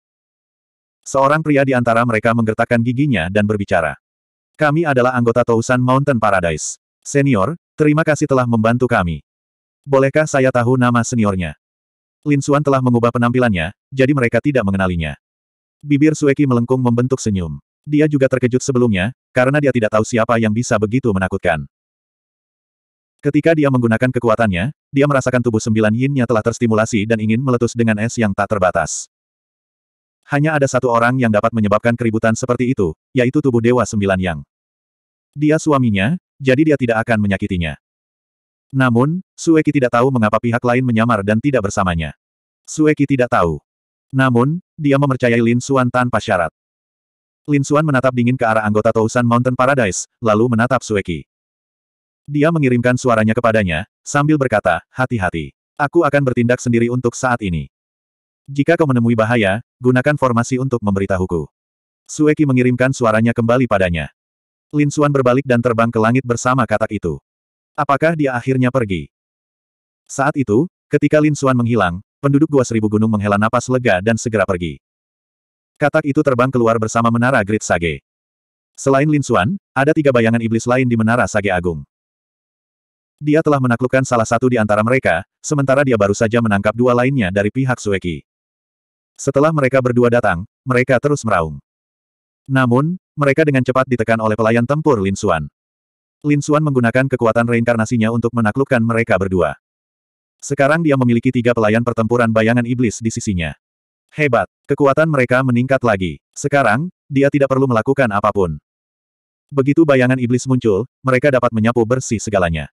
Seorang pria di antara mereka menggertakkan giginya dan berbicara. Kami adalah anggota Tousan Mountain Paradise. Senior, terima kasih telah membantu kami. Bolehkah saya tahu nama seniornya? Lin Suan telah mengubah penampilannya, jadi mereka tidak mengenalinya. Bibir Sueki melengkung membentuk senyum. Dia juga terkejut sebelumnya, karena dia tidak tahu siapa yang bisa begitu menakutkan. Ketika dia menggunakan kekuatannya, dia merasakan tubuh sembilan yinnya telah terstimulasi dan ingin meletus dengan es yang tak terbatas. Hanya ada satu orang yang dapat menyebabkan keributan seperti itu, yaitu tubuh Dewa Sembilan Yang. Dia suaminya, jadi dia tidak akan menyakitinya. Namun, Sueki tidak tahu mengapa pihak lain menyamar dan tidak bersamanya. Sueki tidak tahu. Namun, dia memercayai Lin Suan tanpa syarat. Lin Suan menatap dingin ke arah anggota Tousan Mountain Paradise, lalu menatap Sueki. Dia mengirimkan suaranya kepadanya, sambil berkata, hati-hati. Aku akan bertindak sendiri untuk saat ini. Jika kau menemui bahaya, gunakan formasi untuk memberitahuku. Sueki mengirimkan suaranya kembali padanya. Lin Suan berbalik dan terbang ke langit bersama katak itu. Apakah dia akhirnya pergi? Saat itu, ketika Lin Suan menghilang, penduduk Gua Seribu Gunung menghela napas lega dan segera pergi. Katak itu terbang keluar bersama menara Great Sage. Selain Lin Suan, ada tiga bayangan iblis lain di menara Sage Agung. Dia telah menaklukkan salah satu di antara mereka, sementara dia baru saja menangkap dua lainnya dari pihak Sueki. Setelah mereka berdua datang, mereka terus meraung. Namun, mereka dengan cepat ditekan oleh pelayan tempur Lin Xuan. Lin Xuan menggunakan kekuatan reinkarnasinya untuk menaklukkan mereka berdua. Sekarang dia memiliki tiga pelayan pertempuran bayangan iblis di sisinya. Hebat, kekuatan mereka meningkat lagi. Sekarang, dia tidak perlu melakukan apapun. Begitu bayangan iblis muncul, mereka dapat menyapu bersih segalanya.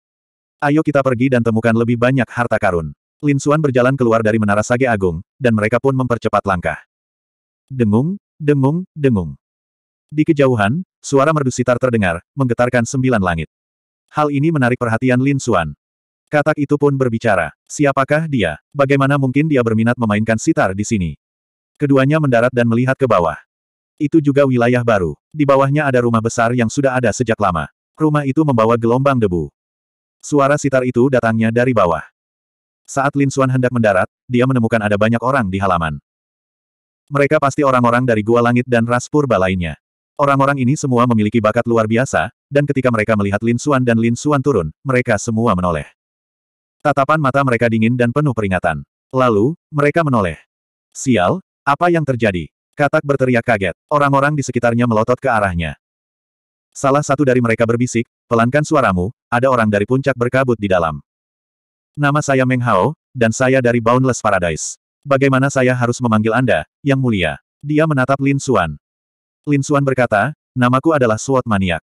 Ayo kita pergi dan temukan lebih banyak harta karun. Lin Suan berjalan keluar dari menara Sage Agung, dan mereka pun mempercepat langkah. Dengung, dengung, dengung. Di kejauhan, suara merdu sitar terdengar, menggetarkan sembilan langit. Hal ini menarik perhatian Lin Suan. Katak itu pun berbicara, siapakah dia? Bagaimana mungkin dia berminat memainkan sitar di sini? Keduanya mendarat dan melihat ke bawah. Itu juga wilayah baru. Di bawahnya ada rumah besar yang sudah ada sejak lama. Rumah itu membawa gelombang debu. Suara sitar itu datangnya dari bawah. Saat Lin Xuan hendak mendarat, dia menemukan ada banyak orang di halaman. Mereka pasti orang-orang dari Gua Langit dan Ras Purba lainnya. Orang-orang ini semua memiliki bakat luar biasa, dan ketika mereka melihat Lin Xuan dan Lin Xuan turun, mereka semua menoleh. Tatapan mata mereka dingin dan penuh peringatan. Lalu, mereka menoleh. Sial, apa yang terjadi? Katak berteriak kaget. Orang-orang di sekitarnya melotot ke arahnya. Salah satu dari mereka berbisik, pelankan suaramu, ada orang dari puncak berkabut di dalam. Nama saya Meng Hao, dan saya dari Boundless Paradise. Bagaimana saya harus memanggil Anda, Yang Mulia? Dia menatap Lin Xuan. Lin Xuan berkata, namaku adalah Suot Maniak.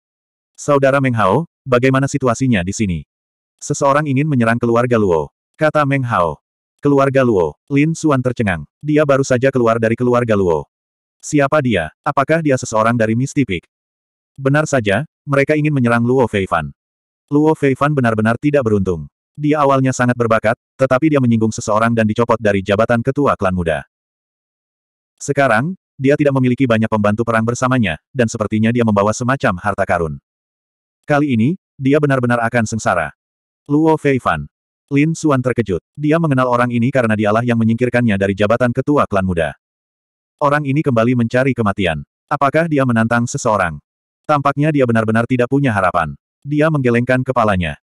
Saudara Meng Hao, bagaimana situasinya di sini? Seseorang ingin menyerang keluarga Luo. Kata Meng Hao. Keluarga Luo, Lin Xuan tercengang. Dia baru saja keluar dari keluarga Luo. Siapa dia? Apakah dia seseorang dari Peak? Benar saja, mereka ingin menyerang Luo Feifan. Luo Feifan benar-benar tidak beruntung. Dia awalnya sangat berbakat, tetapi dia menyinggung seseorang dan dicopot dari jabatan ketua klan muda. Sekarang, dia tidak memiliki banyak pembantu perang bersamanya, dan sepertinya dia membawa semacam harta karun. Kali ini, dia benar-benar akan sengsara. Luo Fei Fan, Lin Suan terkejut. Dia mengenal orang ini karena dialah yang menyingkirkannya dari jabatan ketua klan muda. Orang ini kembali mencari kematian. Apakah dia menantang seseorang? Tampaknya dia benar-benar tidak punya harapan. Dia menggelengkan kepalanya.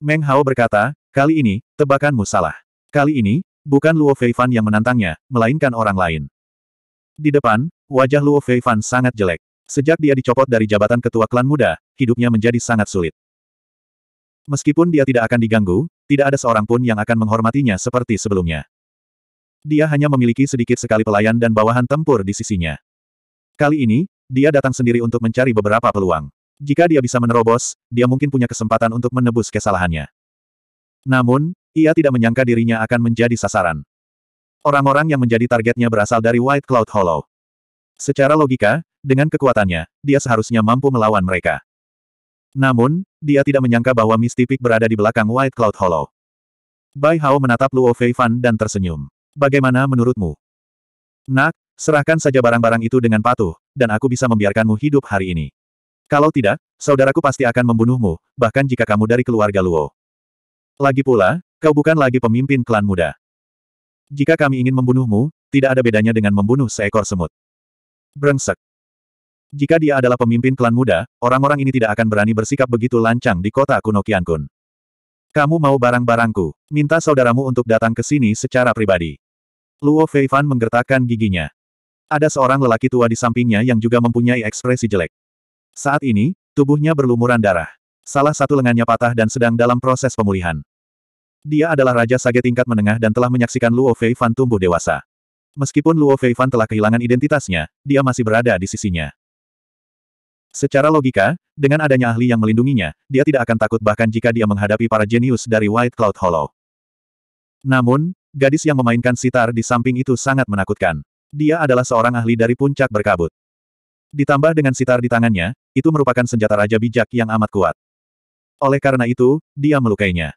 Meng Hao berkata, kali ini, tebakanmu salah. Kali ini, bukan Luo Feifan yang menantangnya, melainkan orang lain. Di depan, wajah Luo Feifan sangat jelek. Sejak dia dicopot dari jabatan ketua klan muda, hidupnya menjadi sangat sulit. Meskipun dia tidak akan diganggu, tidak ada seorang pun yang akan menghormatinya seperti sebelumnya. Dia hanya memiliki sedikit sekali pelayan dan bawahan tempur di sisinya. Kali ini, dia datang sendiri untuk mencari beberapa peluang. Jika dia bisa menerobos, dia mungkin punya kesempatan untuk menebus kesalahannya. Namun, ia tidak menyangka dirinya akan menjadi sasaran. Orang-orang yang menjadi targetnya berasal dari White Cloud Hollow. Secara logika, dengan kekuatannya, dia seharusnya mampu melawan mereka. Namun, dia tidak menyangka bahwa Peak berada di belakang White Cloud Hollow. Bai Hao menatap Luo Feifan dan tersenyum. Bagaimana menurutmu? Nak, serahkan saja barang-barang itu dengan patuh, dan aku bisa membiarkanmu hidup hari ini. Kalau tidak, saudaraku pasti akan membunuhmu, bahkan jika kamu dari keluarga Luo. Lagi pula, kau bukan lagi pemimpin klan muda. Jika kami ingin membunuhmu, tidak ada bedanya dengan membunuh seekor semut. Brengsek. Jika dia adalah pemimpin klan muda, orang-orang ini tidak akan berani bersikap begitu lancang di kota kuno Kun. Kamu mau barang-barangku, minta saudaramu untuk datang ke sini secara pribadi. Luo Feifan menggertakkan giginya. Ada seorang lelaki tua di sampingnya yang juga mempunyai ekspresi jelek. Saat ini, tubuhnya berlumuran darah. Salah satu lengannya patah dan sedang dalam proses pemulihan. Dia adalah Raja Sage tingkat menengah dan telah menyaksikan Luo Fei Fan tumbuh dewasa. Meskipun Luo Fei Fan telah kehilangan identitasnya, dia masih berada di sisinya. Secara logika, dengan adanya ahli yang melindunginya, dia tidak akan takut bahkan jika dia menghadapi para jenius dari White Cloud Hollow. Namun, gadis yang memainkan sitar di samping itu sangat menakutkan. Dia adalah seorang ahli dari puncak berkabut. Ditambah dengan sitar di tangannya, itu merupakan senjata raja bijak yang amat kuat. Oleh karena itu, dia melukainya.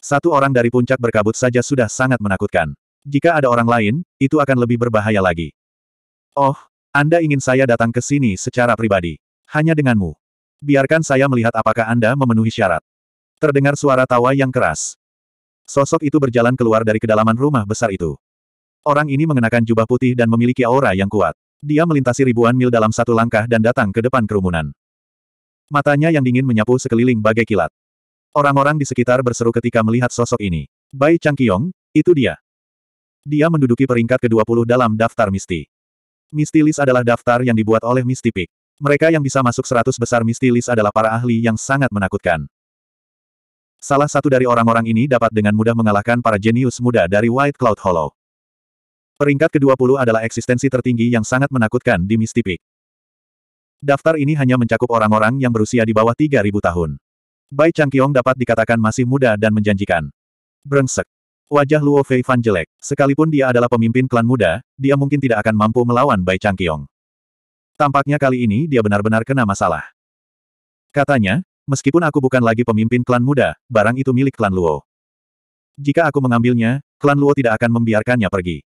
Satu orang dari puncak berkabut saja sudah sangat menakutkan. Jika ada orang lain, itu akan lebih berbahaya lagi. Oh, Anda ingin saya datang ke sini secara pribadi. Hanya denganmu. Biarkan saya melihat apakah Anda memenuhi syarat. Terdengar suara tawa yang keras. Sosok itu berjalan keluar dari kedalaman rumah besar itu. Orang ini mengenakan jubah putih dan memiliki aura yang kuat. Dia melintasi ribuan mil dalam satu langkah dan datang ke depan kerumunan. Matanya yang dingin menyapu sekeliling bagai kilat. Orang-orang di sekitar berseru ketika melihat sosok ini. Bai Kiong, itu dia. Dia menduduki peringkat ke-20 dalam daftar Misti. Misti List adalah daftar yang dibuat oleh Misti Pik. Mereka yang bisa masuk seratus besar Misti List adalah para ahli yang sangat menakutkan. Salah satu dari orang-orang ini dapat dengan mudah mengalahkan para jenius muda dari White Cloud Hollow. Peringkat ke-20 adalah eksistensi tertinggi yang sangat menakutkan di Mistipik. Daftar ini hanya mencakup orang-orang yang berusia di bawah 3.000 tahun. Bai Changqiong dapat dikatakan masih muda dan menjanjikan. Brengsek. Wajah Luo Fei Fan jelek. Sekalipun dia adalah pemimpin klan muda, dia mungkin tidak akan mampu melawan Bai Changqiong. Tampaknya kali ini dia benar-benar kena masalah. Katanya, meskipun aku bukan lagi pemimpin klan muda, barang itu milik klan Luo. Jika aku mengambilnya, klan Luo tidak akan membiarkannya pergi.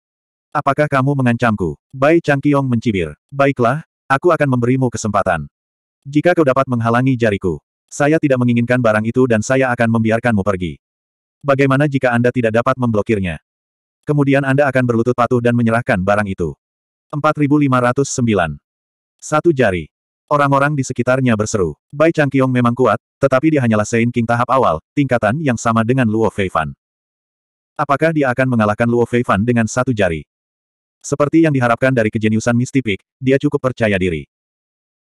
Apakah kamu mengancamku? Bai Changkyong mencibir. Baiklah, aku akan memberimu kesempatan. Jika kau dapat menghalangi jariku, saya tidak menginginkan barang itu dan saya akan membiarkanmu pergi. Bagaimana jika Anda tidak dapat memblokirnya? Kemudian Anda akan berlutut patuh dan menyerahkan barang itu. 4509. Satu jari. Orang-orang di sekitarnya berseru. Bai Changkyong memang kuat, tetapi dia hanyalah Sein King tahap awal, tingkatan yang sama dengan Luo Feifan. Apakah dia akan mengalahkan Luo Feifan dengan satu jari? Seperti yang diharapkan dari kejeniusan mistipik, dia cukup percaya diri.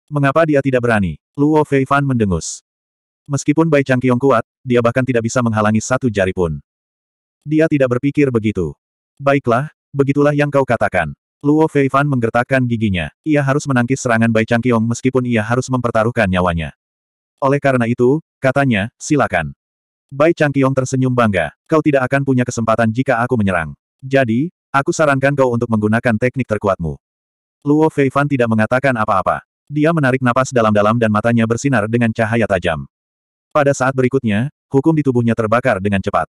Mengapa dia tidak berani? Luo Feifan mendengus. Meskipun Bai Changqiong kuat, dia bahkan tidak bisa menghalangi satu jari pun. Dia tidak berpikir begitu. Baiklah, begitulah yang kau katakan. Luo Feifan menggertakkan giginya. Ia harus menangkis serangan Bai Changqiong meskipun ia harus mempertaruhkan nyawanya. Oleh karena itu, katanya, silakan. Bai Changqiong tersenyum bangga. Kau tidak akan punya kesempatan jika aku menyerang. Jadi, Aku sarankan kau untuk menggunakan teknik terkuatmu. Luo Feifan tidak mengatakan apa-apa. Dia menarik napas dalam-dalam dan matanya bersinar dengan cahaya tajam. Pada saat berikutnya, hukum di tubuhnya terbakar dengan cepat.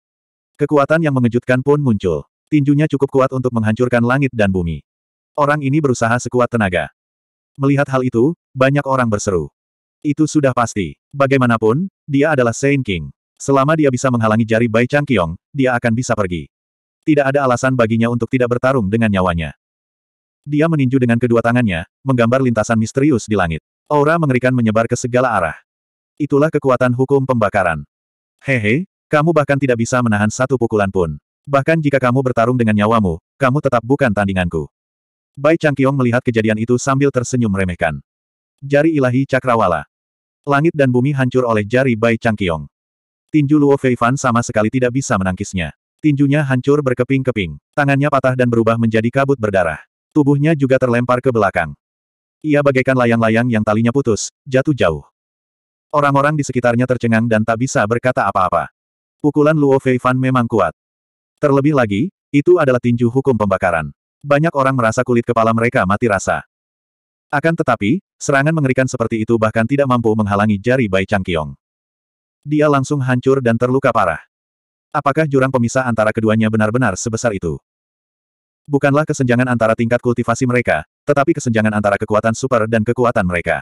Kekuatan yang mengejutkan pun muncul. Tinjunya cukup kuat untuk menghancurkan langit dan bumi. Orang ini berusaha sekuat tenaga. Melihat hal itu, banyak orang berseru. Itu sudah pasti. Bagaimanapun, dia adalah Saint King. Selama dia bisa menghalangi jari Bai Chang Changqiong, dia akan bisa pergi. Tidak ada alasan baginya untuk tidak bertarung dengan nyawanya. Dia meninju dengan kedua tangannya, menggambar lintasan misterius di langit. Aura mengerikan menyebar ke segala arah. Itulah kekuatan hukum pembakaran. Hehe, kamu bahkan tidak bisa menahan satu pukulan pun. Bahkan jika kamu bertarung dengan nyawamu, kamu tetap bukan tandinganku. Bai Changqiong melihat kejadian itu sambil tersenyum remehkan. Jari ilahi cakrawala. Langit dan bumi hancur oleh jari Bai Changqiong. Tinju Luo Feifan sama sekali tidak bisa menangkisnya. Tinjunya hancur berkeping-keping. Tangannya patah dan berubah menjadi kabut berdarah. Tubuhnya juga terlempar ke belakang. Ia bagaikan layang-layang yang talinya putus, jatuh jauh. Orang-orang di sekitarnya tercengang dan tak bisa berkata apa-apa. Pukulan Luo Fei Fan memang kuat. Terlebih lagi, itu adalah tinju hukum pembakaran. Banyak orang merasa kulit kepala mereka mati rasa. Akan tetapi, serangan mengerikan seperti itu bahkan tidak mampu menghalangi jari Bai Changqiong. Dia langsung hancur dan terluka parah. Apakah jurang pemisah antara keduanya benar-benar sebesar itu? Bukanlah kesenjangan antara tingkat kultivasi mereka, tetapi kesenjangan antara kekuatan super dan kekuatan mereka.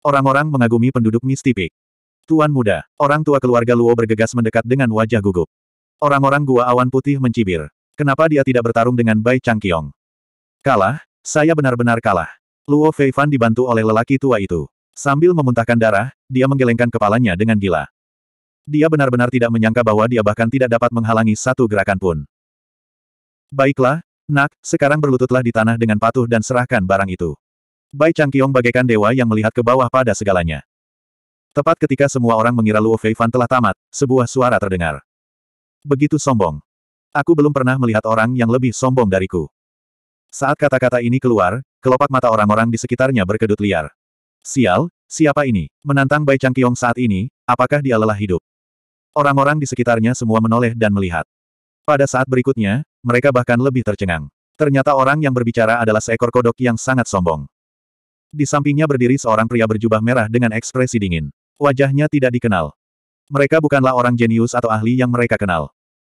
Orang-orang mengagumi penduduk mistipik. Tuan muda, orang tua keluarga Luo bergegas mendekat dengan wajah gugup. Orang-orang gua awan putih mencibir. Kenapa dia tidak bertarung dengan Bai Changqiong? Kalah, saya benar-benar kalah. Luo Feifan dibantu oleh lelaki tua itu. Sambil memuntahkan darah, dia menggelengkan kepalanya dengan gila. Dia benar-benar tidak menyangka bahwa dia bahkan tidak dapat menghalangi satu gerakan pun. Baiklah, nak, sekarang berlututlah di tanah dengan patuh dan serahkan barang itu. Bai Changkyong bagaikan dewa yang melihat ke bawah pada segalanya. Tepat ketika semua orang mengira Luo Fei Fan telah tamat, sebuah suara terdengar. Begitu sombong. Aku belum pernah melihat orang yang lebih sombong dariku. Saat kata-kata ini keluar, kelopak mata orang-orang di sekitarnya berkedut liar. Sial, siapa ini? Menantang Bai Changkyong saat ini, apakah dia lelah hidup? Orang-orang di sekitarnya semua menoleh dan melihat. Pada saat berikutnya, mereka bahkan lebih tercengang. Ternyata orang yang berbicara adalah seekor kodok yang sangat sombong. Di sampingnya berdiri seorang pria berjubah merah dengan ekspresi dingin. Wajahnya tidak dikenal. Mereka bukanlah orang jenius atau ahli yang mereka kenal.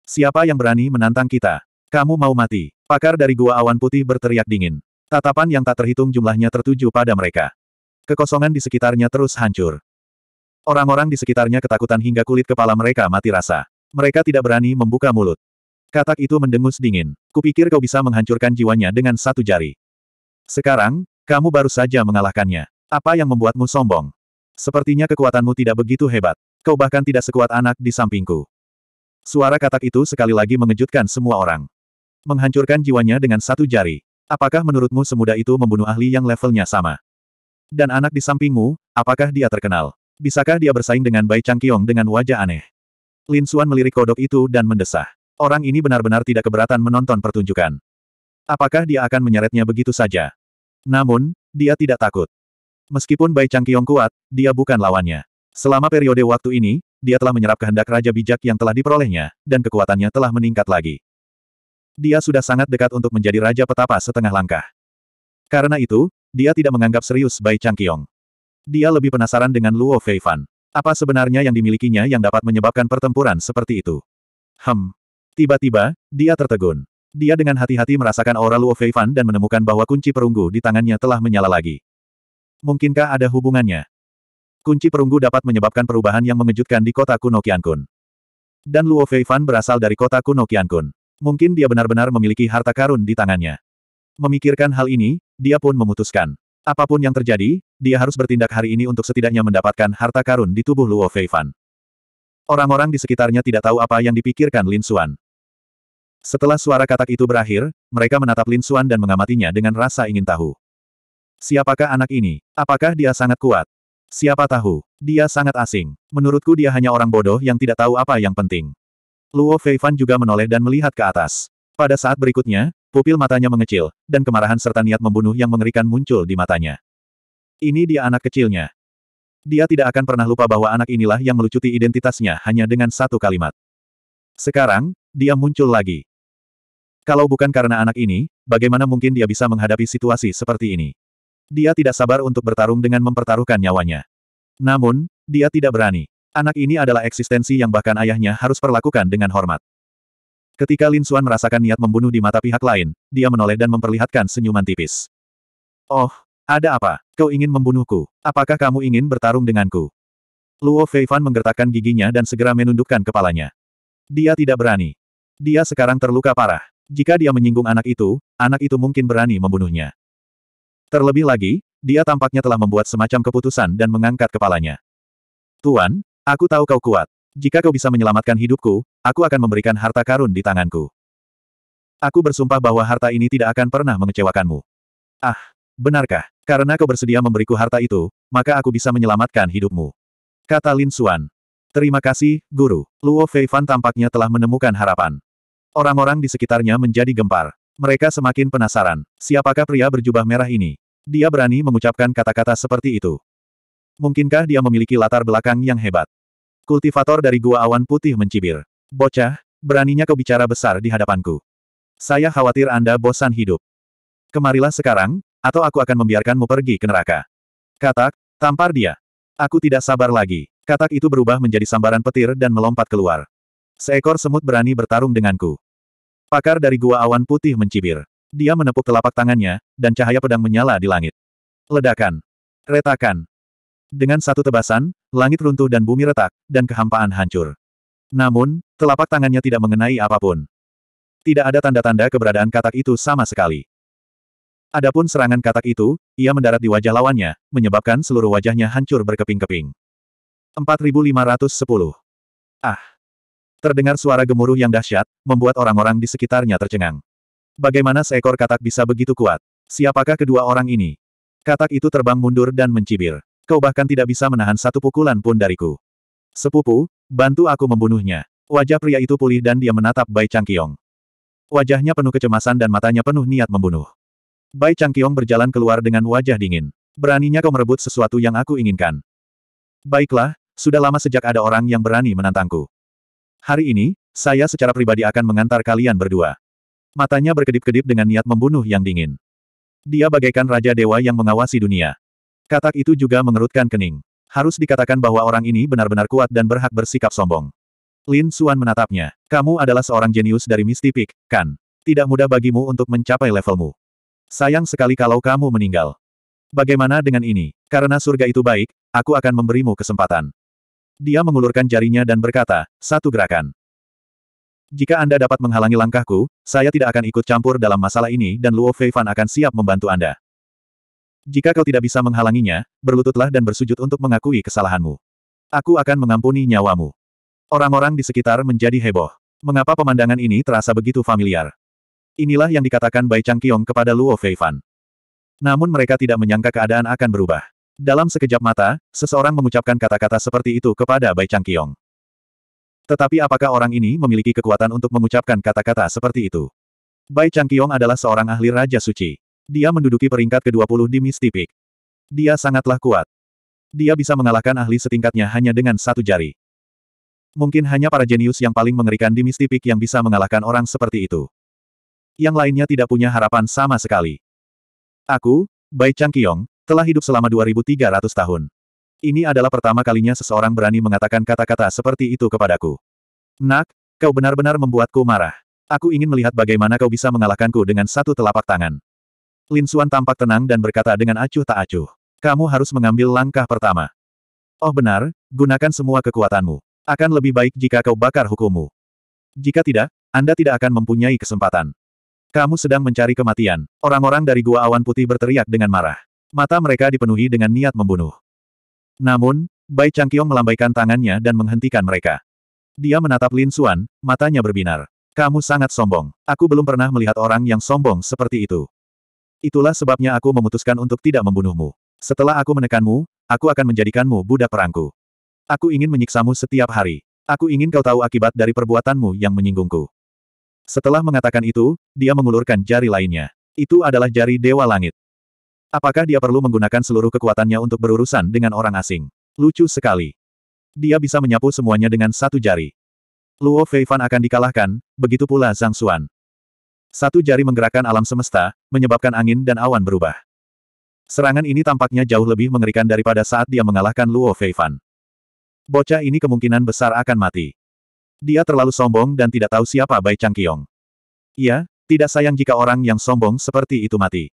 Siapa yang berani menantang kita? Kamu mau mati. Pakar dari Gua Awan Putih berteriak dingin. Tatapan yang tak terhitung jumlahnya tertuju pada mereka. Kekosongan di sekitarnya terus hancur. Orang-orang di sekitarnya ketakutan hingga kulit kepala mereka mati rasa. Mereka tidak berani membuka mulut. Katak itu mendengus dingin. Kupikir kau bisa menghancurkan jiwanya dengan satu jari. Sekarang, kamu baru saja mengalahkannya. Apa yang membuatmu sombong? Sepertinya kekuatanmu tidak begitu hebat. Kau bahkan tidak sekuat anak di sampingku. Suara katak itu sekali lagi mengejutkan semua orang. Menghancurkan jiwanya dengan satu jari. Apakah menurutmu semudah itu membunuh ahli yang levelnya sama? Dan anak di sampingmu, apakah dia terkenal? Bisakah dia bersaing dengan Bai Changqiong dengan wajah aneh? Lin Xuan melirik kodok itu dan mendesah. Orang ini benar-benar tidak keberatan menonton pertunjukan. Apakah dia akan menyeretnya begitu saja? Namun, dia tidak takut. Meskipun Bai Changqiong kuat, dia bukan lawannya. Selama periode waktu ini, dia telah menyerap kehendak Raja Bijak yang telah diperolehnya, dan kekuatannya telah meningkat lagi. Dia sudah sangat dekat untuk menjadi Raja Petapa setengah langkah. Karena itu, dia tidak menganggap serius Bai Changqiong. Dia lebih penasaran dengan Luo Feifan. Apa sebenarnya yang dimilikinya yang dapat menyebabkan pertempuran seperti itu? Hmm. Tiba-tiba, dia tertegun. Dia dengan hati-hati merasakan aura Luo Feifan dan menemukan bahwa kunci perunggu di tangannya telah menyala lagi. Mungkinkah ada hubungannya? Kunci perunggu dapat menyebabkan perubahan yang mengejutkan di kota kuno Qiankun. Dan Luo Feifan berasal dari kota kuno Qiankun. Mungkin dia benar-benar memiliki harta karun di tangannya. Memikirkan hal ini, dia pun memutuskan. Apapun yang terjadi, dia harus bertindak hari ini untuk setidaknya mendapatkan harta karun di tubuh Luo Feifan. Orang-orang di sekitarnya tidak tahu apa yang dipikirkan Lin Xuan. Setelah suara katak itu berakhir, mereka menatap Lin Xuan dan mengamatinya dengan rasa ingin tahu. Siapakah anak ini? Apakah dia sangat kuat? Siapa tahu? Dia sangat asing. Menurutku dia hanya orang bodoh yang tidak tahu apa yang penting. Luo Feifan juga menoleh dan melihat ke atas. Pada saat berikutnya, Pupil matanya mengecil, dan kemarahan serta niat membunuh yang mengerikan muncul di matanya. Ini dia anak kecilnya. Dia tidak akan pernah lupa bahwa anak inilah yang melucuti identitasnya hanya dengan satu kalimat. Sekarang, dia muncul lagi. Kalau bukan karena anak ini, bagaimana mungkin dia bisa menghadapi situasi seperti ini? Dia tidak sabar untuk bertarung dengan mempertaruhkan nyawanya. Namun, dia tidak berani. Anak ini adalah eksistensi yang bahkan ayahnya harus perlakukan dengan hormat. Ketika Lin Suan merasakan niat membunuh di mata pihak lain, dia menoleh dan memperlihatkan senyuman tipis. Oh, ada apa? Kau ingin membunuhku? Apakah kamu ingin bertarung denganku? Luo Feifan menggertakkan giginya dan segera menundukkan kepalanya. Dia tidak berani. Dia sekarang terluka parah. Jika dia menyinggung anak itu, anak itu mungkin berani membunuhnya. Terlebih lagi, dia tampaknya telah membuat semacam keputusan dan mengangkat kepalanya. Tuan, aku tahu kau kuat jika kau bisa menyelamatkan hidupku, aku akan memberikan harta karun di tanganku. Aku bersumpah bahwa harta ini tidak akan pernah mengecewakanmu. Ah, benarkah? Karena kau bersedia memberiku harta itu, maka aku bisa menyelamatkan hidupmu. Kata Lin Xuan. Terima kasih, Guru. Luo Feifan tampaknya telah menemukan harapan. Orang-orang di sekitarnya menjadi gempar. Mereka semakin penasaran. Siapakah pria berjubah merah ini? Dia berani mengucapkan kata-kata seperti itu. Mungkinkah dia memiliki latar belakang yang hebat? Kultivator dari Gua Awan Putih mencibir. Bocah, beraninya kau bicara besar di hadapanku. Saya khawatir Anda bosan hidup. Kemarilah sekarang, atau aku akan membiarkanmu pergi ke neraka. Katak, tampar dia. Aku tidak sabar lagi. Katak itu berubah menjadi sambaran petir dan melompat keluar. Seekor semut berani bertarung denganku. Pakar dari gua awan putih mencibir. Dia menepuk telapak tangannya, dan cahaya pedang menyala di langit. Ledakan. Retakan. Dengan satu tebasan, langit runtuh dan bumi retak, dan kehampaan hancur. Namun, telapak tangannya tidak mengenai apapun. Tidak ada tanda-tanda keberadaan katak itu sama sekali. Adapun serangan katak itu, ia mendarat di wajah lawannya, menyebabkan seluruh wajahnya hancur berkeping-keping. 4510. Ah! Terdengar suara gemuruh yang dahsyat, membuat orang-orang di sekitarnya tercengang. Bagaimana seekor katak bisa begitu kuat? Siapakah kedua orang ini? Katak itu terbang mundur dan mencibir. Kau bahkan tidak bisa menahan satu pukulan pun dariku. Sepupu, bantu aku membunuhnya. Wajah pria itu pulih dan dia menatap Bai Changqiong. Wajahnya penuh kecemasan dan matanya penuh niat membunuh. Bai Changqiong berjalan keluar dengan wajah dingin. Beraninya kau merebut sesuatu yang aku inginkan. Baiklah, sudah lama sejak ada orang yang berani menantangku. Hari ini, saya secara pribadi akan mengantar kalian berdua. Matanya berkedip-kedip dengan niat membunuh yang dingin. Dia bagaikan Raja Dewa yang mengawasi dunia. Katak itu juga mengerutkan kening. Harus dikatakan bahwa orang ini benar-benar kuat dan berhak bersikap sombong. Lin Xuan menatapnya. Kamu adalah seorang jenius dari Misty Peak, kan? Tidak mudah bagimu untuk mencapai levelmu. Sayang sekali kalau kamu meninggal. Bagaimana dengan ini? Karena surga itu baik, aku akan memberimu kesempatan. Dia mengulurkan jarinya dan berkata, satu gerakan. Jika Anda dapat menghalangi langkahku, saya tidak akan ikut campur dalam masalah ini dan Luo Feifan akan siap membantu Anda. Jika kau tidak bisa menghalanginya, berlututlah dan bersujud untuk mengakui kesalahanmu. Aku akan mengampuni nyawamu. Orang-orang di sekitar menjadi heboh. Mengapa pemandangan ini terasa begitu familiar? Inilah yang dikatakan Bai Changqiong kepada Luo Feifan. Namun mereka tidak menyangka keadaan akan berubah. Dalam sekejap mata, seseorang mengucapkan kata-kata seperti itu kepada Bai Changqiong. Tetapi apakah orang ini memiliki kekuatan untuk mengucapkan kata-kata seperti itu? Bai Changqiong adalah seorang ahli Raja Suci. Dia menduduki peringkat ke-20 di Mystic. Dia sangatlah kuat. Dia bisa mengalahkan ahli setingkatnya hanya dengan satu jari. Mungkin hanya para jenius yang paling mengerikan di Mystic yang bisa mengalahkan orang seperti itu. Yang lainnya tidak punya harapan sama sekali. Aku, Bai Chang Kiong, telah hidup selama 2300 tahun. Ini adalah pertama kalinya seseorang berani mengatakan kata-kata seperti itu kepadaku. Nak, kau benar-benar membuatku marah. Aku ingin melihat bagaimana kau bisa mengalahkanku dengan satu telapak tangan. Lin Suan tampak tenang dan berkata dengan acuh tak acuh. Kamu harus mengambil langkah pertama. Oh benar, gunakan semua kekuatanmu. Akan lebih baik jika kau bakar hukummu. Jika tidak, Anda tidak akan mempunyai kesempatan. Kamu sedang mencari kematian. Orang-orang dari Gua Awan Putih berteriak dengan marah. Mata mereka dipenuhi dengan niat membunuh. Namun, Bai Changkyong melambaikan tangannya dan menghentikan mereka. Dia menatap Lin Suan, matanya berbinar. Kamu sangat sombong. Aku belum pernah melihat orang yang sombong seperti itu. Itulah sebabnya aku memutuskan untuk tidak membunuhmu. Setelah aku menekanmu, aku akan menjadikanmu budak perangku. Aku ingin menyiksamu setiap hari. Aku ingin kau tahu akibat dari perbuatanmu yang menyinggungku. Setelah mengatakan itu, dia mengulurkan jari lainnya. Itu adalah jari Dewa Langit. Apakah dia perlu menggunakan seluruh kekuatannya untuk berurusan dengan orang asing? Lucu sekali. Dia bisa menyapu semuanya dengan satu jari. Luo Feifan akan dikalahkan, begitu pula Zhang Xuan. Satu jari menggerakkan alam semesta, menyebabkan angin dan awan berubah. Serangan ini tampaknya jauh lebih mengerikan daripada saat dia mengalahkan Luo Feifan. Bocah ini kemungkinan besar akan mati. Dia terlalu sombong dan tidak tahu siapa Bai Changqiong. Ia tidak sayang jika orang yang sombong seperti itu mati.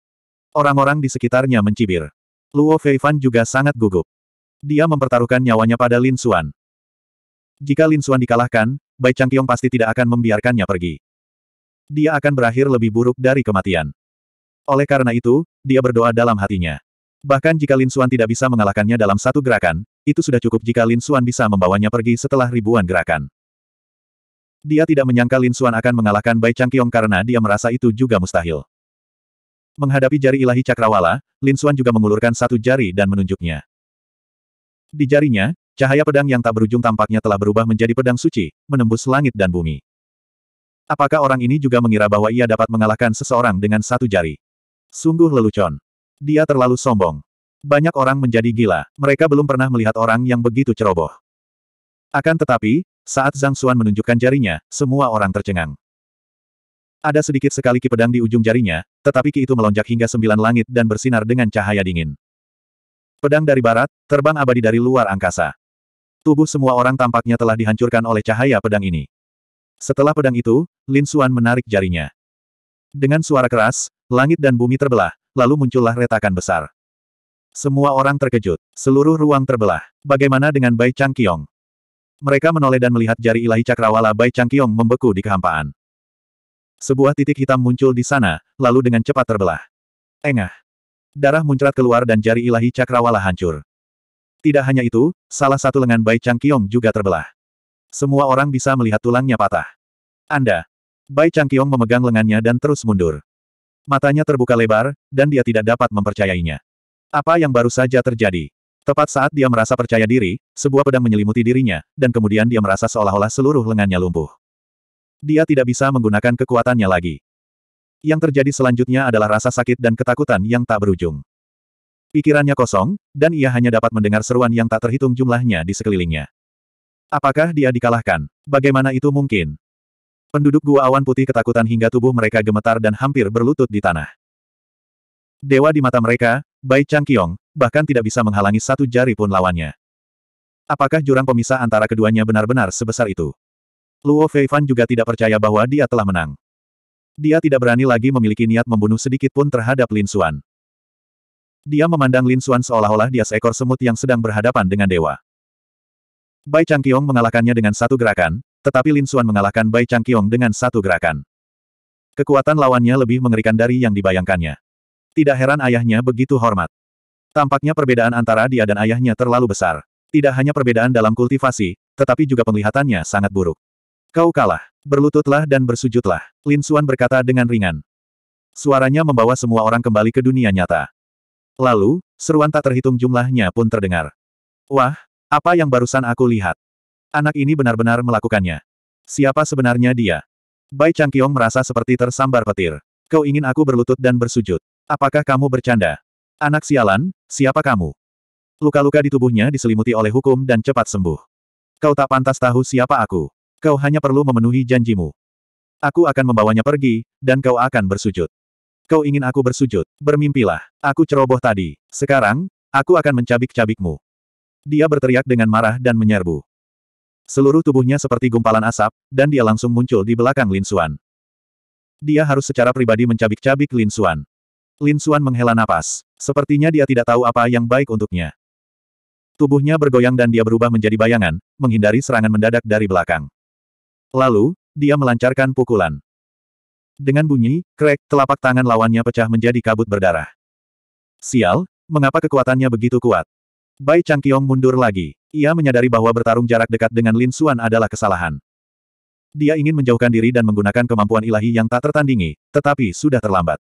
Orang-orang di sekitarnya mencibir. Luo Feifan juga sangat gugup. Dia mempertaruhkan nyawanya pada Lin Xuan. Jika Lin Xuan dikalahkan, Bai Changqiong pasti tidak akan membiarkannya pergi dia akan berakhir lebih buruk dari kematian. Oleh karena itu, dia berdoa dalam hatinya. Bahkan jika Lin Suan tidak bisa mengalahkannya dalam satu gerakan, itu sudah cukup jika Lin Suan bisa membawanya pergi setelah ribuan gerakan. Dia tidak menyangka Lin Suan akan mengalahkan Bai Changqiong karena dia merasa itu juga mustahil. Menghadapi jari ilahi cakrawala, Lin Suan juga mengulurkan satu jari dan menunjuknya. Di jarinya, cahaya pedang yang tak berujung tampaknya telah berubah menjadi pedang suci, menembus langit dan bumi. Apakah orang ini juga mengira bahwa ia dapat mengalahkan seseorang dengan satu jari? Sungguh lelucon. Dia terlalu sombong. Banyak orang menjadi gila, mereka belum pernah melihat orang yang begitu ceroboh. Akan tetapi, saat Zhang Xuan menunjukkan jarinya, semua orang tercengang. Ada sedikit sekali ki pedang di ujung jarinya, tetapi ki itu melonjak hingga sembilan langit dan bersinar dengan cahaya dingin. Pedang dari barat, terbang abadi dari luar angkasa. Tubuh semua orang tampaknya telah dihancurkan oleh cahaya pedang ini. Setelah pedang itu, Lin Suan menarik jarinya. Dengan suara keras, langit dan bumi terbelah, lalu muncullah retakan besar. Semua orang terkejut. Seluruh ruang terbelah. Bagaimana dengan Bai Chang Changqiong? Mereka menoleh dan melihat jari ilahi cakrawala Bai Chang Changqiong membeku di kehampaan. Sebuah titik hitam muncul di sana, lalu dengan cepat terbelah. Engah. Darah muncrat keluar dan jari ilahi cakrawala hancur. Tidak hanya itu, salah satu lengan Bai Chang Changqiong juga terbelah. Semua orang bisa melihat tulangnya patah. Anda. Bai Changqiong memegang lengannya dan terus mundur. Matanya terbuka lebar, dan dia tidak dapat mempercayainya. Apa yang baru saja terjadi? Tepat saat dia merasa percaya diri, sebuah pedang menyelimuti dirinya, dan kemudian dia merasa seolah-olah seluruh lengannya lumpuh. Dia tidak bisa menggunakan kekuatannya lagi. Yang terjadi selanjutnya adalah rasa sakit dan ketakutan yang tak berujung. Pikirannya kosong, dan ia hanya dapat mendengar seruan yang tak terhitung jumlahnya di sekelilingnya. Apakah dia dikalahkan? Bagaimana itu mungkin? Penduduk gua awan putih ketakutan hingga tubuh mereka gemetar dan hampir berlutut di tanah. Dewa di mata mereka, Bai Changqiong, bahkan tidak bisa menghalangi satu jari pun lawannya. Apakah jurang pemisah antara keduanya benar-benar sebesar itu? Luo Feifan juga tidak percaya bahwa dia telah menang. Dia tidak berani lagi memiliki niat membunuh sedikit pun terhadap Lin Xuan. Dia memandang Lin Xuan seolah-olah dia seekor semut yang sedang berhadapan dengan dewa. Bai Changqiong mengalahkannya dengan satu gerakan, tetapi Lin Xuan mengalahkan Bai Changqiong dengan satu gerakan. Kekuatan lawannya lebih mengerikan dari yang dibayangkannya. Tidak heran ayahnya begitu hormat. Tampaknya perbedaan antara dia dan ayahnya terlalu besar. Tidak hanya perbedaan dalam kultivasi, tetapi juga penglihatannya sangat buruk. Kau kalah. Berlututlah dan bersujudlah. Lin Xuan berkata dengan ringan. Suaranya membawa semua orang kembali ke dunia nyata. Lalu, seruan tak terhitung jumlahnya pun terdengar. Wah, apa yang barusan aku lihat? Anak ini benar-benar melakukannya. Siapa sebenarnya dia? Bai Changqiong merasa seperti tersambar petir. Kau ingin aku berlutut dan bersujud. Apakah kamu bercanda? Anak sialan, siapa kamu? Luka-luka di tubuhnya diselimuti oleh hukum dan cepat sembuh. Kau tak pantas tahu siapa aku. Kau hanya perlu memenuhi janjimu. Aku akan membawanya pergi, dan kau akan bersujud. Kau ingin aku bersujud, bermimpilah. Aku ceroboh tadi. Sekarang, aku akan mencabik-cabikmu. Dia berteriak dengan marah dan menyerbu. Seluruh tubuhnya seperti gumpalan asap, dan dia langsung muncul di belakang Lin Xuan. Dia harus secara pribadi mencabik-cabik Lin Xuan. Lin Xuan menghela napas. Sepertinya dia tidak tahu apa yang baik untuknya. Tubuhnya bergoyang dan dia berubah menjadi bayangan, menghindari serangan mendadak dari belakang. Lalu, dia melancarkan pukulan. Dengan bunyi, krek, telapak tangan lawannya pecah menjadi kabut berdarah. Sial, mengapa kekuatannya begitu kuat? Bai Changqiong mundur lagi. Ia menyadari bahwa bertarung jarak dekat dengan Lin Xuan adalah kesalahan. Dia ingin menjauhkan diri dan menggunakan kemampuan ilahi yang tak tertandingi, tetapi sudah terlambat.